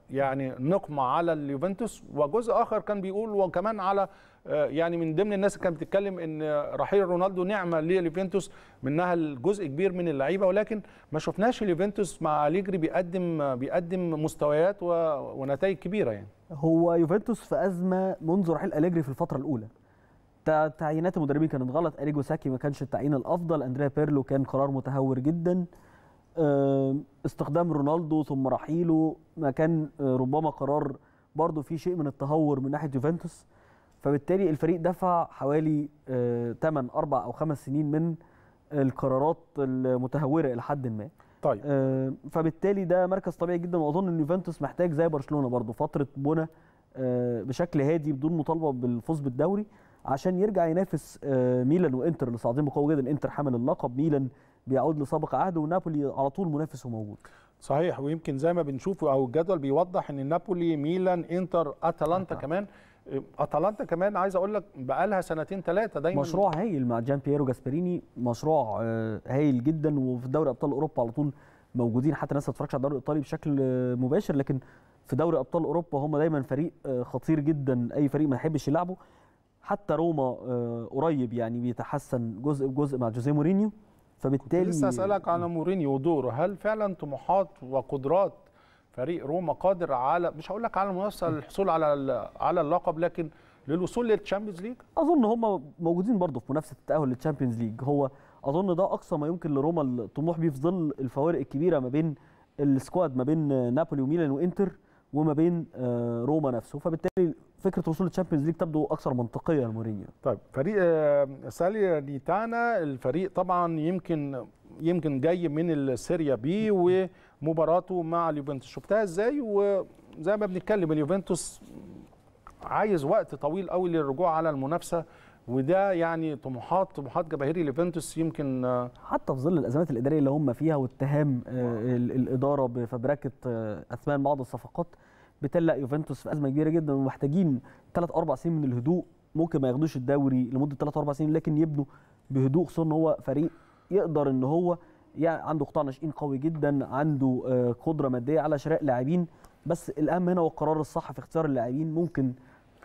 يعني نقمه على اليوفنتوس وجزء اخر كان بيقول وكمان على آه، يعني من ضمن الناس اللي كانت بتتكلم ان رحيل رونالدو نعمه لليوفنتوس منها الجزء كبير من اللعيبه ولكن ما شفناش اليوفنتوس مع اليجري بيقدم بيقدم مستويات ونتائج كبيره يعني هو يوفنتوس في ازمه منذ رحيل اليجري في الفتره الاولى تعيينات المدربين كانت غلط اريجو ساكي ما كانش التعيين الافضل اندريا بيرلو كان قرار متهور جدا آه، استخدام رونالدو ثم رحيله ما كان آه، ربما قرار برضه فيه شيء من التهور من ناحيه يوفنتوس فبالتالي الفريق دفع حوالي 8 آه، 4 او 5 سنين من القرارات المتهوره الى حد ما طيب آه، فبالتالي ده مركز طبيعي جدا واظن ان يوفنتوس محتاج زي برشلونه برضه فتره بنى آه، بشكل هادي بدون مطالبه بالفوز بالدوري عشان يرجع ينافس ميلان وانتر اللي صاعدين بقوه جدا انتر حامل اللقب ميلان بيعود لسابق عهده ونابولي على طول منافس وموجود صحيح ويمكن زي ما بنشوفه او الجدول بيوضح ان نابولي ميلان انتر اتلانتا كمان اتلانتا كمان عايز اقول لك بقى لها سنتين ثلاثه دايما مشروع هايل مع جان بييرو جاسبريني مشروع آه، هايل جدا وفي دوري ابطال اوروبا على طول موجودين حتى الناس ما بتتفرجش على الدوري الايطالي بشكل آه، مباشر لكن في دوري ابطال اوروبا هم دايما فريق آه، خطير جدا اي فريق ما يحبش يلعبه حتى روما قريب يعني بيتحسن جزء بجزء مع جوزيه مورينيو فبالتالي لسه اسالك على مورينيو ودوره هل فعلا طموحات وقدرات فريق روما قادر على مش هقول لك على المنافسه للحصول على على اللقب لكن للوصول للتشامبيونز ليج اظن هم موجودين برضه في منافسه التاهل للتشامبيونز ليج هو اظن ده اقصى ما يمكن لروما الطموح بيه في ظل الفوارق الكبيره ما بين السكواد ما بين نابولي وميلان وانتر وما بين آه، روما نفسه فبالتالي فكره وصول التشامبيونز ليج تبدو اكثر منطقيه لمورينيو طيب فريق آه، سالي الفريق طبعا يمكن يمكن جاي من السيريا بي مباراته مع اليوفنتوس شفتها ازاي وزي ما بنتكلم اليوفنتوس عايز وقت طويل قوي للرجوع على المنافسه وده يعني طموحات طموحات جماهير اليوفنتوس يمكن آه، حتى في ظل الازمات الاداريه اللي هم فيها واتهام آه، الاداره بفبركه اثمان آه، بعض الصفقات بتلق يوفنتوس في ازمه كبيره جدا ومحتاجين ثلاث اربع سنين من الهدوء ممكن ما ياخدوش الدوري لمده ثلاث اربع سنين لكن يبنوا بهدوء خصوصا ان هو فريق يقدر ان هو يعني عنده قطاع ناشئين قوي جدا عنده آه، قدره ماديه على شراء لاعبين بس الاهم هنا هو القرار الصح في اختيار اللاعبين ممكن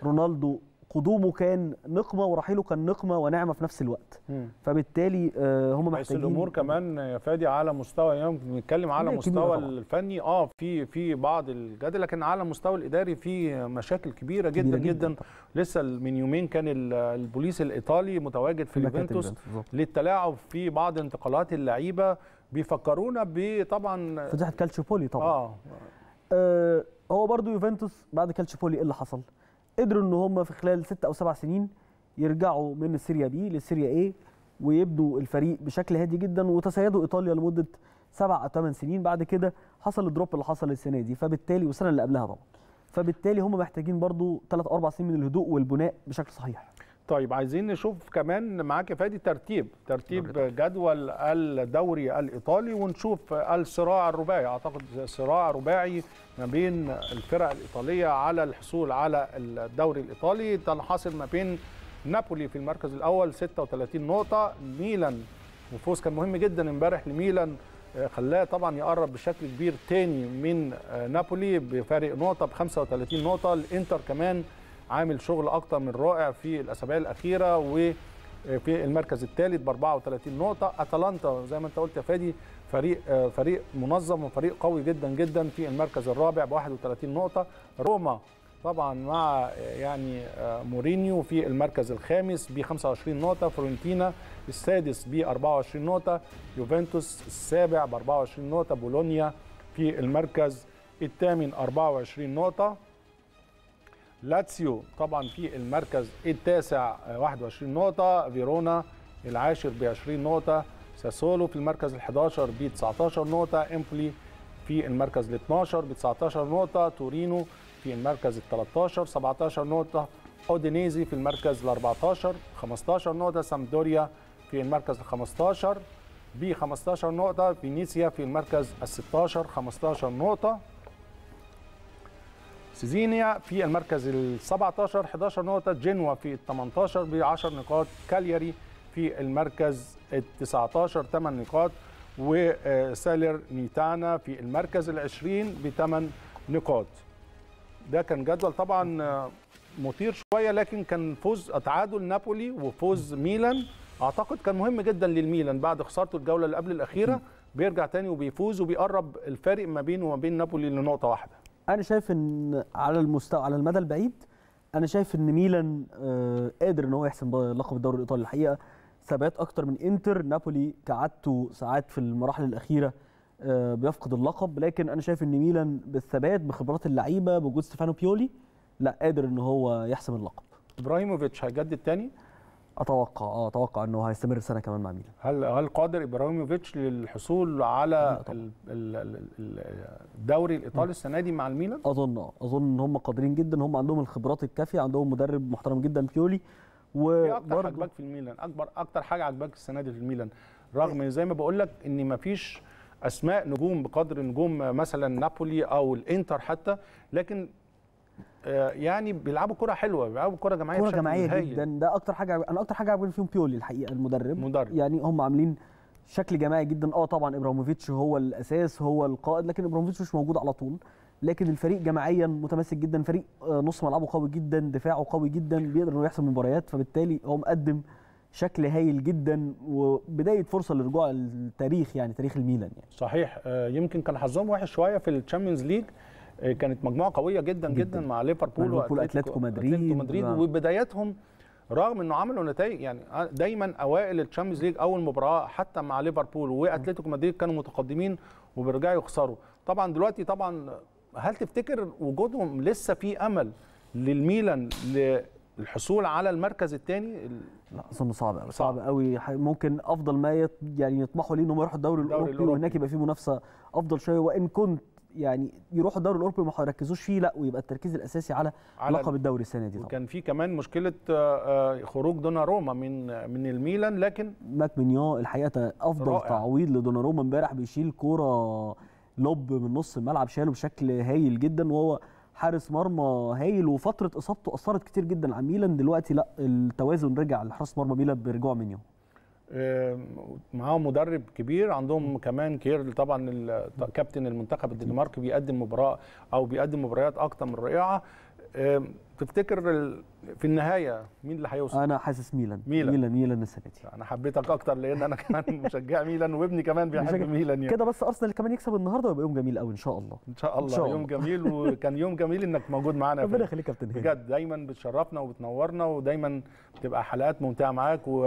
رونالدو قدومه كان نقمه ورحيله كان نقمه ونعمه في نفس الوقت مم. فبالتالي آه، هم محتاجين بس الامور كمان يا فادي على مستوى يوم يعني بنتكلم على مستوى الفني اه في في بعض الجدل لكن على المستوى الاداري في مشاكل كبيره جدا كبيرة جدا, جداً. لسه من يومين كان البوليس الايطالي متواجد في اليوفنتوس للتلاعب في بعض انتقالات اللعيبه بيفكرونا بطبعا فتحت كالتشوبولي طبعا اه, آه هو برضو يوفنتوس بعد كالتشوبولي ايه اللي حصل؟ قدروا ان هم في خلال ست او سبع سنين يرجعوا من السيريا بي للسيريا ايه ويبدوا الفريق بشكل هادي جدا وتسيدوا ايطاليا لمده سبع او ثمان سنين بعد كده حصل الدروب اللي حصل السنه دي فبالتالي والسنه اللي قبلها طبعا فبالتالي هم محتاجين برضو ثلاث اربع سنين من الهدوء والبناء بشكل صحيح طيب عايزين نشوف كمان معاك يا فادي ترتيب ترتيب جدول الدوري الايطالي ونشوف الصراع الرباعي اعتقد صراع رباعي ما بين الفرق الايطاليه على الحصول على الدوري الايطالي تنحصر ما بين نابولي في المركز الاول 36 نقطه ميلان وفوز كان مهم جدا امبارح لميلان خلاه طبعا يقرب بشكل كبير تاني من نابولي بفارق نقطه ب 35 نقطه الانتر كمان عامل شغل اكتر من رائع في الاسابيع الاخيره وفي آه، المركز الثالث ب 34 نقطة، اتلانتا زي ما انت قلت يا فادي فريق آه، فريق منظم وفريق قوي جدا جدا في المركز الرابع ب 31 نقطة، روما طبعا مع آه، يعني مورينيو في المركز الخامس ب 25 نقطة، فورنتينا السادس ب 24 نقطة، يوفنتوس السابع ب 24 نقطة، بولونيا في المركز الثامن 24 نقطة، لاتسيو طبعا في المركز التاسع 21 آه، نقطة فيرونا العاشر ب 20 نقطة ساسولو في المركز ال 11 ب 19 نقطة امبولي في المركز ال 12 ب 19 نقطة تورينو في المركز ال 13 17 نقطة اودينيزي في المركز ال 14 15 نقطة سامدوريا في المركز ال 15 ب 15 نقطة فينيسيا في المركز ال 16 15 نقطة سيزينيا في المركز ال 17 11 نقطة جنوا في ال 18 ب 10 نقاط كالياري في المركز ال 19 8 نقاط وسالر نيتانا في المركز ال 20 ب 8 نقاط ده كان جدول طبعا مثير شوية لكن كان فوز تعادل نابولي وفوز ميلان أعتقد كان مهم جدا للميلان بعد خسارته الجولة اللي قبل الأخيرة بيرجع تاني وبيفوز وبيقرب الفارق ما بينه وما بين نابولي لنقطة واحدة انا شايف ان على المستوى على المدى البعيد انا شايف ان ميلان آه، قادر ان هو يحسم لقب الدوري الايطالي الحقيقه ثبات اكتر من انتر نابولي كعادته ساعات في المراحل الاخيره آه، بيفقد اللقب لكن انا شايف ان ميلان بالثبات بخبرات اللعيبه بوجود ستيفانو بيولي لا قادر ان هو يحسم اللقب ابراهيموفيتش هيجدد تاني اتوقع اه اتوقع انه هيستمر سنه كمان مع ميلان هل هل قادر ابراهيموفيتش للحصول على الدوري الايطالي السنه دي مع الميلان اظن اظن ان هم قادرين جدا هم عندهم الخبرات الكافيه عندهم مدرب محترم جدا بيولي و اكتر حاجه عجباك في الميلان اكبر اكتر حاجه عجباك السنه دي في الميلان رغم زي ما بقول لك ان ما فيش اسماء نجوم بقدر نجوم مثلا نابولي او الانتر حتى لكن آه، يعني بيلعبوا كره حلوه بيلعبوا كره جماعيه كره جماعيه جدا ده اكتر حاجه انا اكتر حاجه عجبني فيهم بيولي الحقيقه المدرب مدرب يعني هم عاملين شكل جماعي جدا اه طبعا ابراهيموفيتش هو الاساس هو القائد لكن ابراهيموفيتش مش موجود على طول لكن الفريق جماعيا متماسك جدا فريق آه، نص ملعبه قوي جدا دفاعه قوي جدا بيقدر انه يحسم مباريات فبالتالي هو مقدم شكل هايل جدا وبدايه فرصه لرجوع التاريخ يعني تاريخ الميلان يعني صحيح آه، يمكن كان حظهم وحش شويه في الشامبيونز ليج آه، كانت مجموعه قويه جدا جدا, جدا مع ليفربول واتلتيكو مدريد اتلتيكو نعم. مدريد وبداياتهم رغم انه عملوا نتائج يعني آه، دايما اوائل الشامبيونز ليج اول مباراه حتى مع ليفربول واتلتيكو نعم. مدريد كانوا متقدمين وبيرجعوا يخسروا طبعا دلوقتي طبعا هل تفتكر وجودهم لسه في امل للميلان للحصول على المركز الثاني لا اظن صعب قوي صعب قوي ممكن افضل ما يعني يطمحوا ليه انهم يروحوا الدوري الاوروبي, الأوروبي. وهناك يبقى في منافسه افضل شويه وان كنت يعني يروحوا الدوري الاوروبي ما يركزوش فيه لا ويبقى التركيز الاساسي على, على لقب الدوري السنه دي طبعا وكان في كمان مشكله آه، آه، خروج دوناروما من آه، من الميلان لكن مينيو الحقيقه افضل رائع. تعويض لدوناروما امبارح بيشيل كوره لوب من نص الملعب شاله بشكل هايل جدا وهو حارس مرمى هايل وفتره اصابته اثرت كتير جدا على ميلان دلوقتي لا التوازن رجع لحارس مرمى ميلان برجوع مينيو معاهم مدرب كبير عندهم كمان كير طبعا كابتن المنتخب الدنماركي بيقدم مباراه او بيقدم مباريات اكتر من رائعه تفتكر في النهايه مين اللي هيوصل؟ انا حاسس ميلان ميلان ميلان ميلان السنه دي انا حبيتك اكتر لان انا كمان مشجع ميلان وابني كمان بيحب ميلان يعني كده بس ارسنال كمان يكسب النهارده ويبقى يوم جميل قوي ان شاء الله ان شاء الله, إن شاء الله. يوم جميل وكان يوم جميل انك موجود معانا ربنا يخليك يا كابتن بجد دايما بتشرفنا وبتنورنا ودايما بتبقى حلقات ممتعه معاك و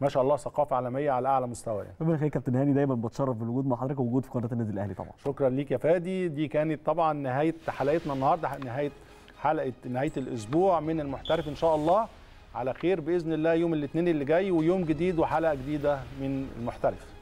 ما شاء الله ثقافه عالميه على اعلى مستوى يعني ربنا يخليك كابتن هاني دايما بتشرف بالوجود مع حضرتك ووجود في قناه النادي الاهلي طبعا شكرا ليك يا فادي دي كانت طبعا نهايه حلقتنا النهارده نهايه حلقه نهايه الاسبوع من المحترف ان شاء الله على خير باذن الله يوم الاثنين اللي جاي ويوم جديد وحلقه جديده من المحترف